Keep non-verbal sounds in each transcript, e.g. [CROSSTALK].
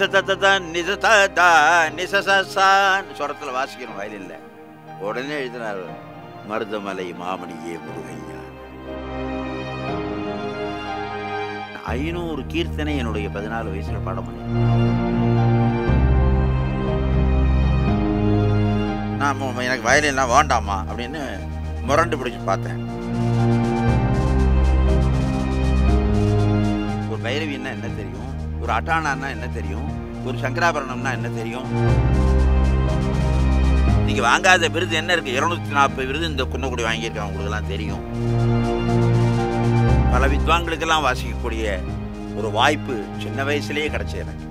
சுரத்தில் வாசிக்கணும் வயலில் உடனே எழுதினார் மருதமலை மாமணியே முருகையா ஐநூறு கீர்த்தனை என்னுடைய பதினாலு வயசுல பாடம் நான் எனக்கு வயலின்லாம் வேண்டாமா அப்படின்னு முரண்டு பிடிச்சி பார்த்தேன் ஒரு பைரவின்னா என்ன தெரியும் ஒரு அட்டானான்னா என்ன தெரியும் ஒரு சங்கராபரணம்னா என்ன தெரியும் நீங்கள் வாங்காத விருது என்ன இருக்குது இரநூத்தி நாற்பது விருது இந்த குன்னக்குடி வாங்கியிருக்காங்க உங்களுக்குலாம் தெரியும் பல வித்வான்களுக்கெல்லாம் வாசிக்கக்கூடிய ஒரு வாய்ப்பு சின்ன வயசுலேயே கிடச்சி எனக்கு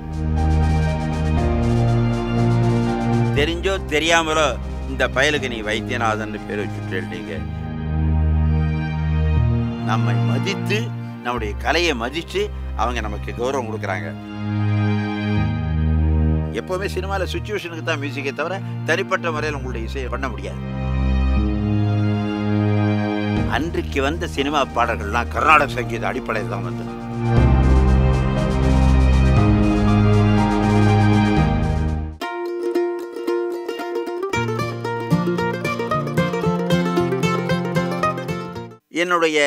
தெரிஞ்சோ தெரியாமலோ இந்த பயலுக்கு நீ வைத்தியநாதன் பேர் வச்சுட்டீங்க நம்மை மதித்து நம்முடைய கலையை மதித்து அவங்க நமக்கு கௌரவம் கொடுக்குறாங்க எப்போவுமே சினிமாவில் சுச்சுவேஷனுக்கு தான் மியூசிக்கை தவிர தனிப்பட்ட முறையில் உங்களுடைய இசையை பண்ண முடியாது அன்றைக்கு வந்த சினிமா பாடல்கள்லாம் கர்நாடக சங்கீத அடிப்படையில் தான் வந்தது என்னுடைய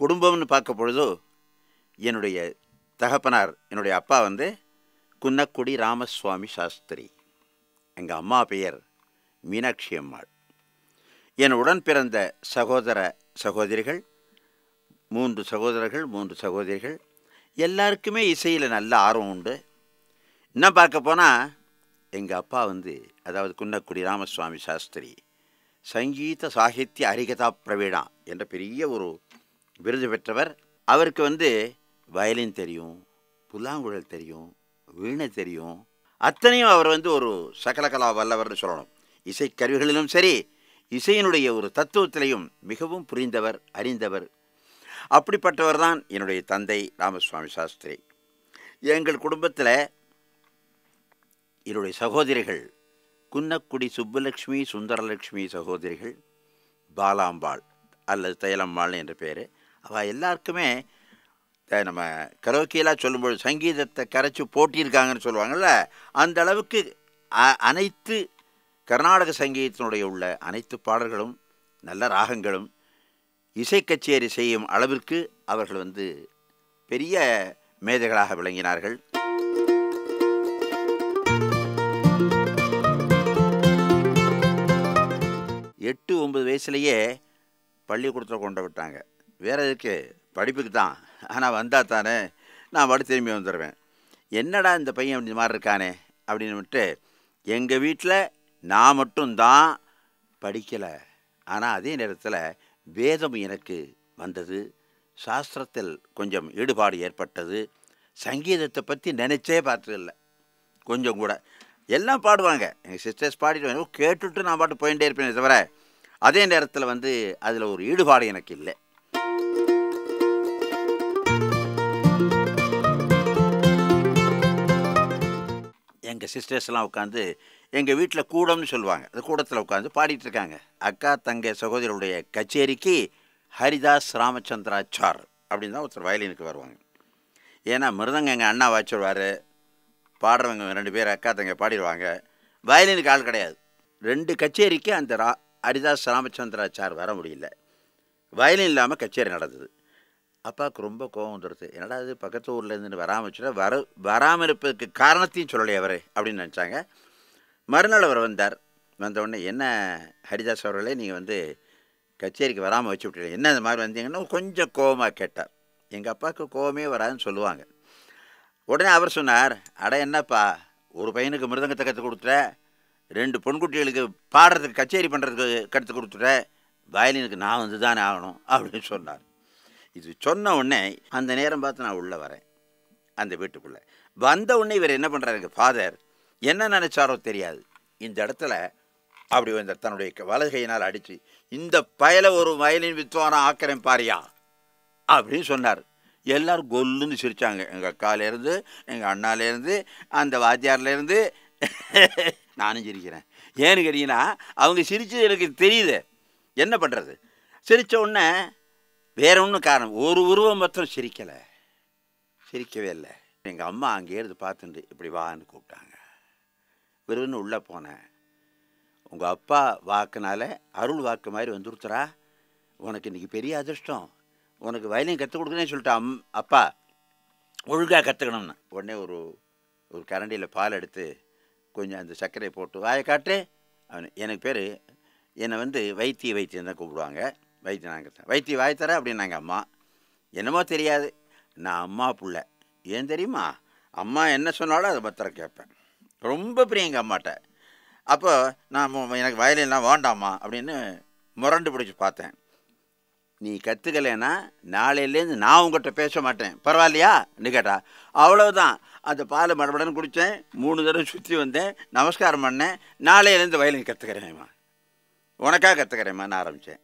குடும்பம்னு பார்க்க பொழுது என்னுடைய தகப்பனார் என்னுடைய அப்பா வந்து குன்னக்குடி ராமசுவாமி சாஸ்திரி எங்கள் அம்மா பெயர் மீனாட்சி அம்மாள் என் உடன் பிறந்த சகோதர சகோதரிகள் மூன்று சகோதரர்கள் மூன்று சகோதரிகள் எல்லாருக்குமே இசையில் நல்ல ஆர்வம் உண்டு இன்னும் பார்க்க போனால் எங்கள் அப்பா வந்து அதாவது குன்னக்குடி ராமசுவாமி சாஸ்திரி சங்கீத சாகித்ய அரிகதா பிரவீணா என்ற பெரிய ஒரு விருது பெற்றவர் அவருக்கு வந்து வயலின் தெரியும் புல்லாங்குழல் தெரியும் வீணை தெரியும் அத்தனையும் அவர் வந்து ஒரு சகலகலா வல்லவர்னு சொல்லணும் இசைக்கருவிகளிலும் சரி இசையினுடைய ஒரு தத்துவத்திலையும் மிகவும் புரிந்தவர் அறிந்தவர் அப்படிப்பட்டவர் தான் என்னுடைய தந்தை ராமசுவாமி சாஸ்திரி எங்கள் குடும்பத்தில் என்னுடைய சகோதரிகள் குன்னக்குடி சுப்புலக்ஷ்மி சுந்தரலட்சுமி சகோதரிகள் பாலாம்பாள் அல்லது தைலம்பாள் என்ற பேர் அவள் எல்லாருக்குமே நம்ம கரோக்கியெல்லாம் சொல்லும்பொழுது சங்கீதத்தை கரைச்சி போட்டியிருக்காங்கன்னு சொல்லுவாங்கள்ல அந்த அளவுக்கு அனைத்து கர்நாடக சங்கீதத்தினுடைய உள்ள அனைத்து பாடல்களும் நல்ல ராகங்களும் இசை கச்சேரி செய்யும் அளவிற்கு அவர்கள் வந்து பெரிய மேதைகளாக விளங்கினார்கள் எட்டு ஒம்பது வயசுலேயே பள்ளிக்கூடத்தில் கொண்டு விட்டாங்க வேறு எதுக்கு படிப்புக்கு தான் ஆனால் வந்தால் தானே நான் பாட்டு திரும்பி வந்துடுவேன் என்னடா இந்த பையன் அப்படி மாதிரி இருக்கானே அப்படின்னு விட்டு எங்கள் வீட்டில் நான் மட்டும்தான் படிக்கலை ஆனால் அதே நேரத்தில் வேதம் எனக்கு வந்தது சாஸ்திரத்தில் கொஞ்சம் ஈடுபாடு ஏற்பட்டது சங்கீதத்தை பற்றி நினச்சே பார்த்ததில்லை கொஞ்சம் கூட எல்லாம் பாடுவாங்க எங்கள் சிஸ்டர்ஸ் பாடிட்டு கேட்டுட்டு நான் பாட்டு போயிட்டே இருப்பேனே தவிர அதே நேரத்தில் வந்து அதில் ஒரு ஈடுபாடு எனக்கு இல்லை சிஸ்டர்ஸ்லாம் உட்காந்து எங்கள் வீட்டில் கூடம்னு சொல்லுவாங்க அந்த கூடத்தில் உட்காந்து பாடிட்டு இருக்காங்க அக்கா தங்கை சகோதரருடைய கச்சேரிக்கு ஹரிதாஸ் ராமச்சந்திராச்சார் அப்படின்னு தான் ஒருத்தர் வயலினுக்கு வருவாங்க ஏன்னா மிருதங்க எங்கள் அண்ணா வாய்ச்சிடுவார் பாடுறவங்க ரெண்டு பேர் அக்கா தங்க பாடிடுவாங்க வயலினுக்கு ஆள் கிடையாது ரெண்டு கச்சேரிக்கு அந்த ரா ஹரிதாஸ் ராமச்சந்திராச்சார் வர முடியல வயலின் இல்லாமல் கச்சேரி நடந்தது அப்பாவுக்கு ரொம்ப கோபம் வந்துடுது என்னடா அது பக்கத்து ஊர்லேருந்து வராமல் வச்சுட்டா வர வராமல் இருப்பதுக்கு காரணத்தையும் சொல்லலையே அவர் அப்படின்னு நினச்சாங்க மறுநாள் அவர் வந்தார் வந்தவுடனே என்ன ஹரிதாஸ் அவர்களே நீங்கள் வந்து கச்சேரிக்கு வராமல் வச்சு விட்டீங்க என்ன அந்த மாதிரி வந்தீங்கன்னா கொஞ்சம் கோபமாக கேட்டார் எங்கள் அப்பாவுக்கு கோபமே வராதுன்னு சொல்லுவாங்க உடனே அவர் சொன்னார் அட என்னப்பா ஒரு பையனுக்கு மிருதங்கத்தை கற்றுக் கொடுத்துட்ட ரெண்டு பொன்குட்டிகளுக்கு பாடுறதுக்கு கச்சேரி பண்ணுறதுக்கு கற்றுக் கொடுத்துட்ட வயலினுக்கு நான் வந்து தானே ஆகணும் அப்படின்னு சொன்னார் இது சொன்ன உடனே அந்த நேரம் பார்த்து நான் உள்ளே வரேன் அந்த வீட்டுக்குள்ளே வந்த உடனே இவர் என்ன பண்ணுறாருங்க ஃபாதர் என்ன நினச்சாரோ தெரியாது இந்த இடத்துல அப்படி வந்த தன்னுடைய வலகையினால் அடித்து இந்த பயல ஒரு வயலின் வித்வானம் ஆக்கிரம் பாரியா அப்படின்னு சொன்னார் எல்லோரும் கொல்லுன்னு சிரித்தாங்க எங்கள் அக்காலேருந்து எங்கள் அண்ணாலேருந்து அந்த வாத்தியார்லேருந்து நானும் சிரிக்கிறேன் ஏன்னு கேட்டிங்கன்னா அவங்க சிரித்தது எனக்கு தெரியுது என்ன பண்ணுறது சிரித்த உடனே வேற ஒன்றும் காரணம் ஒரு உருவம் மாத்திரம் சிரிக்கலை சிரிக்கவே இல்லை எங்கள் அம்மா அங்கேருந்து பார்த்துட்டு இப்படி வான்னு கூப்பிட்டாங்க விருதுன்னு உள்ளே போனேன் உங்கள் அப்பா வாக்குனால அருள் வாக்கு மாதிரி வந்துருத்துறா உனக்கு இன்றைக்கி பெரிய அதிர்ஷ்டம் உனக்கு வயலையும் கற்றுக் கொடுக்குறேன்னு சொல்லிட்டு அம் அப்பா ஒழுங்காக கற்றுக்கணும்னு உடனே ஒரு ஒரு கரண்டியில் பால் எடுத்து கொஞ்சம் அந்த சர்க்கரையை போட்டு வாயை காட்டு அவன் எனக்கு பேர் என்னை வந்து வைத்திய வைத்தியம் தான் கூப்பிடுவாங்க வைத்திய தான் வைத்தி வாய்த்தர அப்படின்னாங்க அம்மா என்னமோ தெரியாது நான் அம்மா பிள்ளை ஏன் தெரியுமா அம்மா என்ன சொன்னாலும் அதை பத்திரம் கேட்பேன் ரொம்ப பிரியம் எங்கள் அம்மாட்ட அப்போ நான் எனக்கு வயலெல்லாம் வேண்டாமா அப்படின்னு முரண்டு பிடிச்சி பார்த்தேன் நீ கற்றுக்கலைன்னா நாளையிலேருந்து நான் உங்கள்கிட்ட பேச மாட்டேன் பரவாயில்லையா கேட்டா அவ்வளோதான் அந்த பால் மறுபடியும் குடித்தேன் மூணு தடவை சுற்றி வந்தேன் நமஸ்காரம் பண்ணேன் நாளையிலேருந்து வயலின் கற்றுக்கிறேன்மா உனக்காக நான் ஆரம்பித்தேன்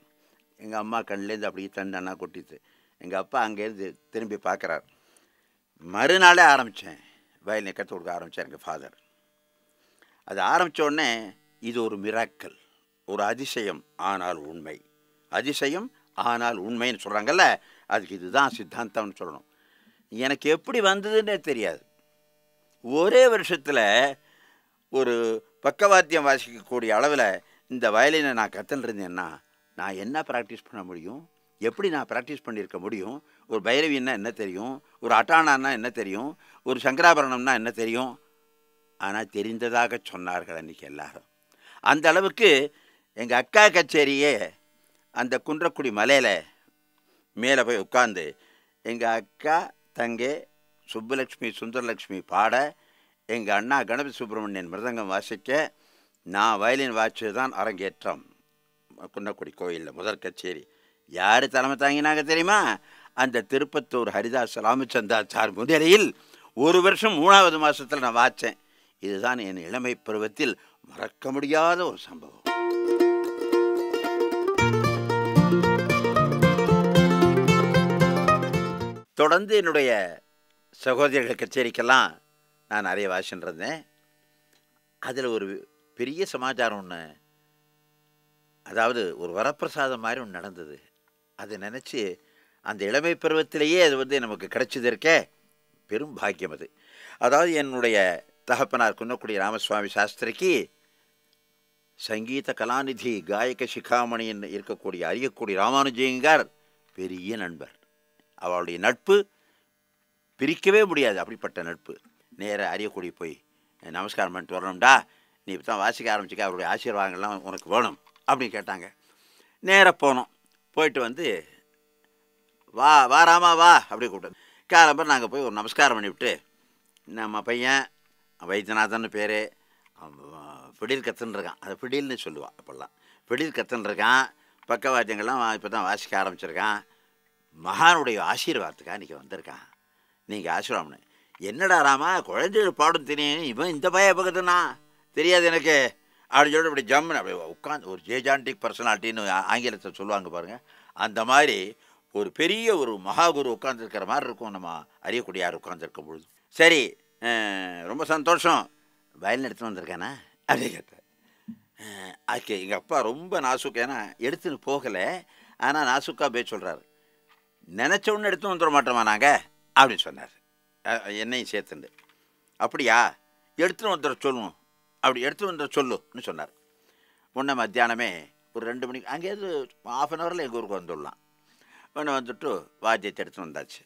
எங்கள் அம்மா கண்ணிலேருந்து அப்படியே தண்டனா கொட்டிச்சு எங்கள் அப்பா அங்கேருந்து திரும்பி பார்க்குறாரு மறுநாளே ஆரம்பித்தேன் வயலினை கற்றுக் கொடுக்க ஆரம்பித்தார் எங்கள் ஃபாதர் அது ஆரம்பித்தோடனே இது ஒரு மிராக்கல் ஒரு அதிசயம் ஆனால் உண்மை அதிசயம் ஆனால் உண்மைன்னு சொல்கிறாங்கல்ல அதுக்கு இதுதான் சித்தாந்தம்னு சொல்லணும் எனக்கு எப்படி வந்ததுன்னே தெரியாது ஒரே வருஷத்தில் ஒரு பக்கவாத்தியம் வாசிக்கக்கூடிய அளவில் இந்த வயலினை நான் கற்றுன்னு இருந்தேன்னா நான் என்ன ப்ராக்டிஸ் பண்ண முடியும் எப்படி நான் ப்ராக்டிஸ் பண்ணியிருக்க முடியும் ஒரு பைரவின்னா என்ன தெரியும் ஒரு அட்டானான்னா என்ன தெரியும் ஒரு சங்கராபரணம்னா என்ன தெரியும் ஆனால் தெரிந்ததாக சொன்னார்கள் அன்றைக்கி எல்லாரும் அந்த அளவுக்கு எங்கள் அக்கா கச்சேரியே அந்த குன்றக்குடி மலையில் மேலே போய் உட்காந்து எங்கள் அக்கா தங்கே சுப்புலக்ஷ்மி சுந்தரலக்ஷ்மி பாட எங்கள் அண்ணா கணபதி சுப்பிரமணியன் மிருதங்கம் வாசிக்க நான் வயலின் வாசித்து தான் அரங்கேற்றம் குன்னக்குடி கோயிலில் முதற் கச்சேரி யார் தலைமை தாங்கினாங்க தெரியுமா அந்த திருப்பத்தூர் ஹரிதாஸ் சார் முதலையில் ஒரு வருஷம் மூணாவது மாதத்தில் நான் வாச்சேன் இதுதான் என் இளமை பருவத்தில் மறக்க முடியாத ஒரு சம்பவம் தொடர்ந்து என்னுடைய சகோதரிகள் கச்சேரிக்கெல்லாம் நான் நிறைய வாசின்னு இருந்தேன் அதில் ஒரு பெரிய சமாச்சாரம் ஒன்று அதாவது ஒரு வரப்பிரசாதம் மாதிரி ஒன்று நடந்தது அதை நினச்சி அந்த இளமை பருவத்திலேயே அது வந்து நமக்கு கிடைச்சது இருக்கே பெரும் பாக்கியம் அது அதாவது என்னுடைய தகப்பனார் குன்னக்குடி ராமசுவாமி சாஸ்திரிக்கு சங்கீத கலாநிதி காயக சிகாமணின்னு இருக்கக்கூடிய அறியக்கூடிய ராமானுஜயங்கார் பெரிய நண்பர் அவளுடைய நட்பு பிரிக்கவே முடியாது அப்படிப்பட்ட நட்பு நேராக அறியக்கூடிய போய் நமஸ்காரம் பண்ணிட்டு வரணும்டா நீ இப்போ தான் வாசிக்க ஆரம்பிச்சிக்க அவருடைய ஆசீர்வாதங்கள்லாம் உனக்கு வேணும் அப்படின்னு கேட்டாங்க நேராக போனோம் போயிட்டு வந்து வா வா ராமா வா அப்படி கூப்பிட்டு காலம்பரம் நாங்கள் போய் ஒரு நமஸ்காரம் பண்ணிவிட்டு நம்ம பையன் வைத்தியநாதன் பேர் பிடில் கத்துன்னு இருக்கான் அது பிடில்னு சொல்லுவான் அப்படிலாம் பிடில் கத்துன்னு இருக்கான் பக்கவாத்தியங்கள்லாம் இப்போ தான் வாசிக்க ஆரம்பிச்சிருக்கான் மகானுடைய ஆசீர்வாதத்துக்காக இன்றைக்கி வந்திருக்கான் நீங்கள் ஆசீர்வாமனு என்னடா ராமா குழந்தைகள் பாடும் தெரியும் இவன் இந்த பய பக்கத்துனா தெரியாது எனக்கு அப்படின்னு சொல்லிட்டு இப்படி ஜம்முன்னு அப்படி உட்காந்து ஒரு ஜேஜாண்டிக் பர்சனாலிட்டின்னு ஆங்கிலத்தை சொல்லுவாங்க பாருங்கள் அந்த மாதிரி ஒரு பெரிய ஒரு மகாகுரு உட்காந்துருக்கிற மாதிரி இருக்கும் நம்ம அறியக்கூடியார் உட்காந்துருக்க பொழுது சரி ரொம்ப சந்தோஷம் வயலில் எடுத்துன்னு வந்திருக்கேண்ணா அப்படி கேட்டேன் ஓகே எங்கள் அப்பா ரொம்ப நாசுக்கா ஏன்னா எடுத்துன்னு போகலை ஆனால் நாசுக்காக போய் சொல்கிறாரு நினச்ச ஒன்று எடுத்து வந்துட மாட்டோமா நாங்கள் அப்படின்னு சொன்னார் என்னையும் சேர்த்துண்டு அப்படியா எடுத்துன்னு வந்துட சொல்லுவோம் அப்படி எடுத்து வந்து சொல்லுன்னு சொன்னார் முன்ன மத்தியானமே ஒரு ரெண்டு மணிக்கு அங்கேயாவது ஆஃப் அன் ஹவரில் எங்கள் ஊருக்கு வந்துடலாம் ஒன்று வந்துட்டு வாத்தியத்தை எடுத்துன்னு வந்தாச்சு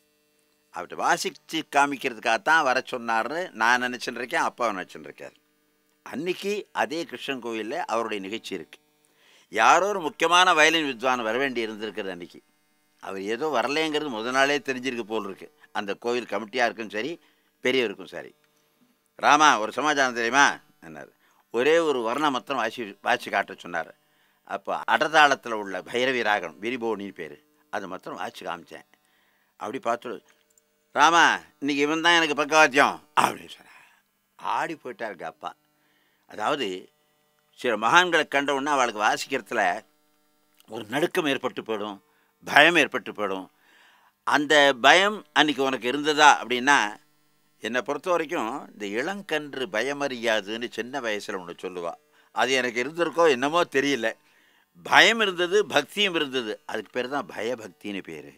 அப்படி வாசித்து காமிக்கிறதுக்காக தான் வர சொன்னார்னு நான் நினச்சின்னு இருக்கேன் அப்பா நினச்சின்னு இருக்கார் அன்றைக்கி அதே கிருஷ்ணன் கோவிலில் அவருடைய நிகழ்ச்சி இருக்குது யாரோ ஒரு முக்கியமான வயலின் வித்வான் வர வேண்டி இருந்திருக்கிறது அன்றைக்கி அவர் ஏதோ வரலைங்கிறது முதல் நாளே தெரிஞ்சிருக்கு போல் இருக்குது அந்த கோவில் கமிட்டியாக இருக்கும் சரி பெரியவருக்கும் சரி ராமா ஒரு சமாச்சாரம் தெரியுமா என்னார் ஒரே ஒரு வர்ணம் மாத்திரம் வாசி வாசி காட்ட சொன்னார் அப்போ அடதாளத்தில் உள்ள பைரவி ராகம் விரிபோனின்னு பேர் அது மாத்திரம் வாசி காமிச்சேன் அப்படி பார்த்து ராமா இன்னைக்கு இவன் தான் எனக்கு பக்கவாத்தியம் அப்படின்னு சொன்னார் ஆடி போயிட்டாருக்கு அப்பா அதாவது சில மகான்களை கண்ட உடனே அவளுக்கு வாசிக்கிறதுல ஒரு நடுக்கம் ஏற்பட்டு போயிடும் பயம் ஏற்பட்டு போயிடும் அந்த பயம் அன்றைக்கி உனக்கு இருந்ததா அப்படின்னா என்னை பொறுத்த வரைக்கும் இந்த இளங்கன்று பயமறியாதுன்னு சின்ன வயசில் ஒன்று சொல்லுவாள் அது எனக்கு இருந்திருக்கோ என்னமோ தெரியல பயம் இருந்தது பக்தியும் இருந்தது அதுக்கு பேர் தான் பயபக்தின்னு பேர்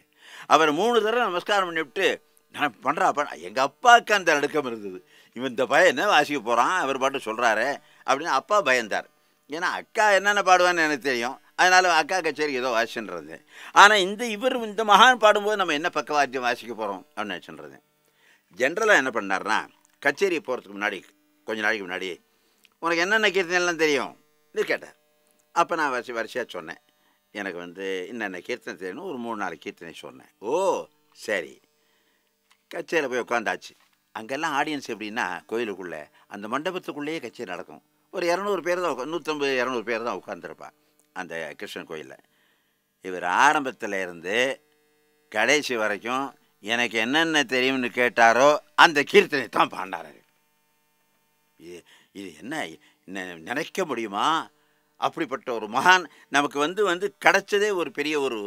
அவர் மூணு தடவை நமஸ்காரம் பண்ணிவிட்டு நான் பண்ணுறா பண்ண எங்கள் அப்பாவுக்கு அந்த நடுக்கம் இருந்தது இவன் இந்த பயம் என்ன வாசிக்க போகிறான் அவர் பாட்டு சொல்கிறாரு அப்படின்னு அப்பா பயந்தார் ஏன்னா அக்கா என்னென்ன பாடுவான்னு எனக்கு தெரியும் அதனால் அக்கா கச்சேரி ஏதோ வாசிச்சுன்றது ஆனால் இந்த இவர் இந்த மகான் பாடும்போது நம்ம என்ன பக்கவாத்தியம் வாசிக்க போகிறோம் அப்படின்னு நினச்சுன்றதேன் ஜென்ரலாக என்ன பண்ணார்னா கச்சேரி போகிறதுக்கு முன்னாடி கொஞ்ச நாளைக்கு முன்னாடி உனக்கு என்னென்ன எல்லாம் தெரியும் நீ கேட்டார் அப்போ நான் வரிசை வரிசையாக சொன்னேன் எனக்கு வந்து என்னென்ன கீர்த்தனை தெரியணும் ஒரு மூணு நாலு கீர்த்தனை சொன்னேன் ஓ சரி கச்சேரியில் போய் உட்காந்தாச்சு அங்கெல்லாம் ஆடியன்ஸ் எப்படின்னா கோயிலுக்குள்ளே அந்த மண்டபத்துக்குள்ளேயே கச்சேரி நடக்கும் ஒரு இரநூறு பேர் தான் உட்கா நூற்றம்பது இரநூறு பேர் தான் உட்காந்துருப்பா அந்த கிருஷ்ணன் கோயிலில் இவர் ஆரம்பத்தில் இருந்து கடைசி வரைக்கும் எனக்கு என்னென்ன தெரியும்னு கேட்டாரோ அந்த கீர்த்தனை தான் பாண்டாரு இது இது என்ன நினைக்க முடியுமா அப்படிப்பட்ட ஒரு மகான் நமக்கு வந்து வந்து கிடைச்சதே ஒரு பெரிய ஒரு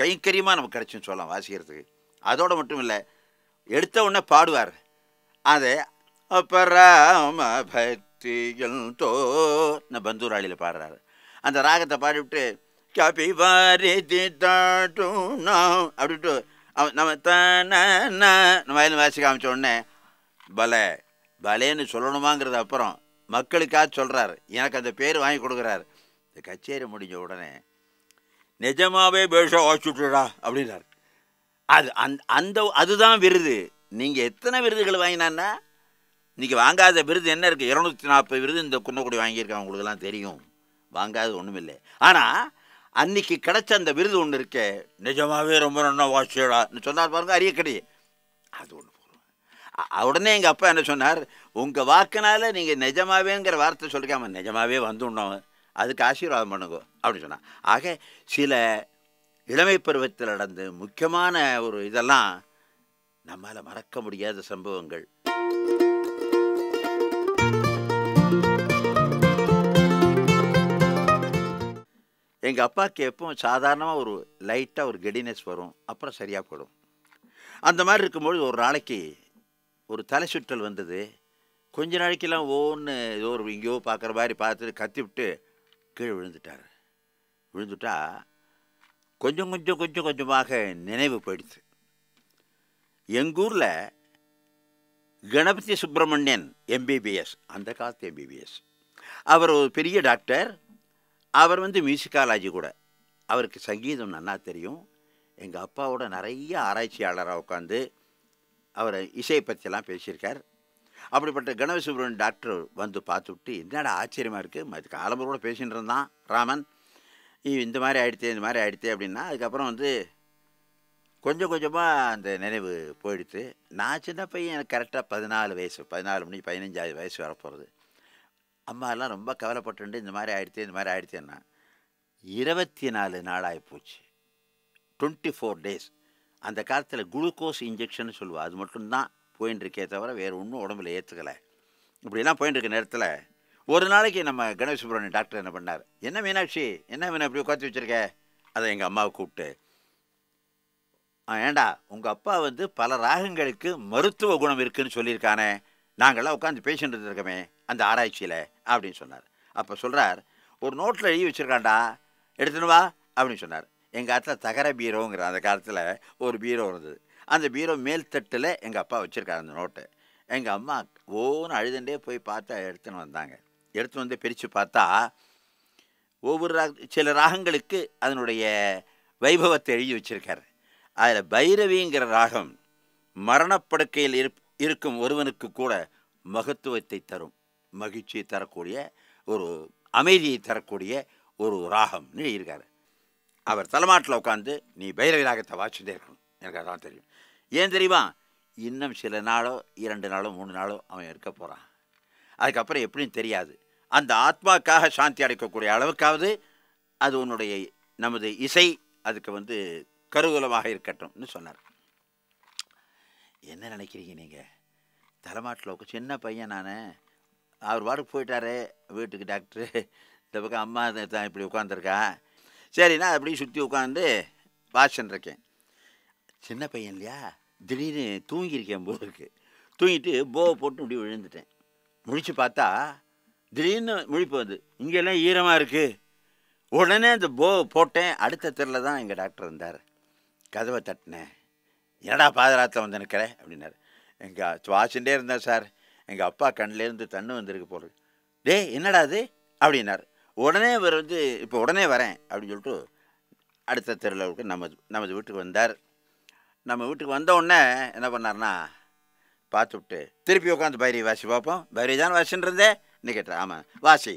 கைங்கரியமாக நமக்கு கிடைச்சுன்னு சொல்லலாம் வாசிக்கிறதுக்கு அதோடு மட்டும் இல்லை எடுத்த உடனே பாடுவார் அதை அப்பராம பக்திகள் தோ பந்தூராளியில் பாடுறாரு அந்த ராகத்தை பாடிவிட்டு கபிவாரிதி தாட்டுனா அப்படின்ட்டு நம்ம தான நம்ம வயலில் வாசிக்க காமிச்ச உடனே பல பலேன்னு சொல்லணுமாங்கிறது அப்புறம் மக்களுக்காக சொல்கிறார் எனக்கு அந்த பேர் வாங்கி கொடுக்குறாரு இந்த கச்சேரி முடிஞ்ச உடனே நிஜமாகவே பேஷா வாசிச்சுட்டுடா அப்படின்றார் அது அந் அந்த அதுதான் விருது நீங்கள் எத்தனை விருதுகள் வாங்கினான்னா இன்றைக்கி வாங்காத விருது என்ன இருக்குது இரநூத்தி நாற்பது விருது இந்த குன்னக்குடி வாங்கியிருக்காங்க அவங்களுக்குலாம் தெரியும் வாங்காது ஒன்றும் இல்லை ஆனால் அன்னைக்கு கிடைச்ச அந்த விருது ஒன்று இருக்கே நிஜமாகவே ரொம்ப நல்லா வாசியடான்னு சொன்னார் பாருங்க கிடையே அது ஒன்று உடனே எங்கள் அப்பா என்ன சொன்னார் உங்கள் வாக்குனால நீங்கள் நிஜமாவேங்கிற வார்த்தை சொல்லிக்காம நிஜமாவே வந்துடணும் அதுக்கு ஆசீர்வாதம் பண்ணுங்க அப்படின்னு சொன்னான் ஆக சில இளமை பருவத்தில் நடந்த முக்கியமான ஒரு இதெல்லாம் நம்மளால் மறக்க முடியாத சம்பவங்கள் எங்கள் அப்பாவுக்கு எப்பவும் சாதாரணமாக ஒரு லைட்டாக ஒரு கெடினஸ் வரும் அப்புறம் சரியாக போடும் அந்த மாதிரி இருக்கும்பொழுது ஒரு நாளைக்கு ஒரு தலை சுற்றல் வந்தது கொஞ்ச நாளைக்கெல்லாம் ஓன்னு ஏதோ ஒரு எங்கேயோ பார்க்குற மாதிரி பார்த்துட்டு கத்தி விட்டு கீழே விழுந்துட்டார் விழுந்துட்டா கொஞ்சம் கொஞ்சம் கொஞ்சம் கொஞ்சமாக நினைவு போயிடுச்சு எங்கூரில் கணபதி சுப்பிரமணியன் எம்பிபிஎஸ் அந்த காலத்து எம்பிபிஎஸ் அவர் ஒரு பெரிய டாக்டர் அவர் வந்து மியூசிக்காலஜி கூட அவருக்கு சங்கீதம் நல்லா தெரியும் எங்கள் அப்பாவோட நிறைய ஆராய்ச்சியாளராக உட்காந்து அவர் இசையை பற்றியெல்லாம் பேசியிருக்கார் அப்படிப்பட்ட கணவசுப்ரமணியன் டாக்டர் வந்து பார்த்துவிட்டு என்னடா ஆச்சரியமாக இருக்குது அதுக்கு கூட பேசின்னு இருந்தான் ராமன் இந்த மாதிரி ஆகிடுத்து இந்த மாதிரி ஆகிடுத்து அப்படின்னா அதுக்கப்புறம் வந்து கொஞ்சம் கொஞ்சமாக அந்த நினைவு போயிடுத்து நான் சின்ன பையன் எனக்கு கரெக்டாக பதினாலு வயசு பதினாலு மணி பதினஞ்சாவது வயசு வரப்போகிறது அம்மாலாம் ரொம்ப கவலைப்பட்டு இந்த மாதிரி ஆயிடுச்சு இந்த மாதிரி ஆயிடுச்சேன்னா இருபத்தி நாலு நாளாகி போச்சு டுவெண்ட்டி ஃபோர் டேஸ் அந்த காலத்தில் குளுக்கோஸ் இன்ஜெக்ஷன் சொல்லுவாள் அது மட்டும்தான் போயின்னு இருக்கே தவிர வேறு ஒன்றும் உடம்புல ஏற்றுக்கலை இப்படிலாம் போயின்னு இருக்க நேரத்தில் ஒரு நாளைக்கு நம்ம கணேஷ் சுப்ரமணியன் டாக்டர் என்ன பண்ணார் என்ன மீனாட்சி என்ன மீனா இப்படி உட்காந்து வச்சுருக்க அதை எங்கள் அம்மாவை கூப்பிட்டு ஏண்டா உங்கள் அப்பா வந்து பல ராகங்களுக்கு மருத்துவ குணம் இருக்குதுன்னு சொல்லியிருக்கானே நாங்கள்லாம் உட்காந்து பேஷண்ட் இருந்திருக்கோமே அந்த ஆராய்ச்சியில் அப்படின்னு சொன்னார் அப்போ சொல்கிறார் ஒரு நோட்டில் எழுதி வச்சுருக்காண்டா எடுத்துன்னு வா அப்படின்னு சொன்னார் எங்கள் அத்தில் தகர பீரோங்கிற அந்த காலத்தில் ஒரு பீரோ இருந்தது அந்த பீரோ மேல் தட்டில் எங்கள் அப்பா வச்சுருக்காரு அந்த நோட்டு எங்கள் அம்மா ஓன்னு அழுதுண்டே போய் பார்த்தா எடுத்துன்னு வந்தாங்க எடுத்துன்னு வந்து பிரித்து பார்த்தா ஒவ்வொரு ராக சில ராகங்களுக்கு அதனுடைய வைபவத்தை எழுதி வச்சுருக்காரு அதில் பைரவிங்கிற ராகம் மரணப்படுக்கையில் இருப் இருக்கும் ஒருவனுக்கு கூட மகத்துவத்தை தரும் மகிழ்ச்சியை தரக்கூடிய ஒரு அமைதியை தரக்கூடிய ஒரு ராகம்னு இருக்கார் அவர் தலைமாட்டில் உட்காந்து நீ பைரவி ராகத்தை வாசிச்சுட்டே இருக்கணும் எனக்கு அதான் தெரியும் ஏன் தெரியுமா இன்னும் சில நாளோ இரண்டு நாளோ மூணு நாளோ அவன் இருக்க போகிறான் அதுக்கப்புறம் எப்படின்னு தெரியாது அந்த ஆத்மாக்காக சாந்தி அடைக்கக்கூடிய அளவுக்காவது அது உன்னுடைய நமது இசை அதுக்கு வந்து கருகூலமாக இருக்கட்டும்னு சொன்னார் என்ன நினைக்கிறீங்க நீங்கள் தலைமாட்டில் உட்காந்து சின்ன பையன் நான் அவர் வாடகை போயிட்டாரு வீட்டுக்கு டாக்டரு இந்த பக்கம் அம்மா தான் இப்படி உட்காந்துருக்கா சரி நான் அப்படியே சுற்றி உட்காந்து வாட்சன் இருக்கேன் சின்ன பையன் இல்லையா திடீர்னு தூங்கியிருக்கேன் இருக்கு தூங்கிட்டு போவை போட்டு இப்படி விழுந்துட்டேன் முழிச்சு பார்த்தா திடீர்னு முழிப்பு வந்து இங்கெல்லாம் ஈரமாக இருக்குது உடனே அந்த போவை போட்டேன் அடுத்த தெருல தான் எங்கள் டாக்டர் இருந்தார் கதவை தட்டினேன் என்னடா பாதராத்தில் வந்து நிற்கிறேன் அப்படின்னாரு எங்கள் சுவாசின்ண்டே இருந்தேன் சார் எங்கள் அப்பா கண்ணிலேருந்து தண்ணு வந்திருக்கு போகிறது டே என்னடா அது அப்படின்னார் உடனே இவர் வந்து இப்போ உடனே வரேன் அப்படின்னு சொல்லிட்டு அடுத்த தெருவில் நம்ம நமது வீட்டுக்கு வந்தார் நம்ம வீட்டுக்கு வந்த உடனே என்ன பண்ணார்னா பார்த்து விட்டு திருப்பி உட்காந்து பைரி வாசி பார்ப்போம் பைரி தான் வாசின்னு இருந்தேன்னு கேட்டார் ஆமாம் வாசி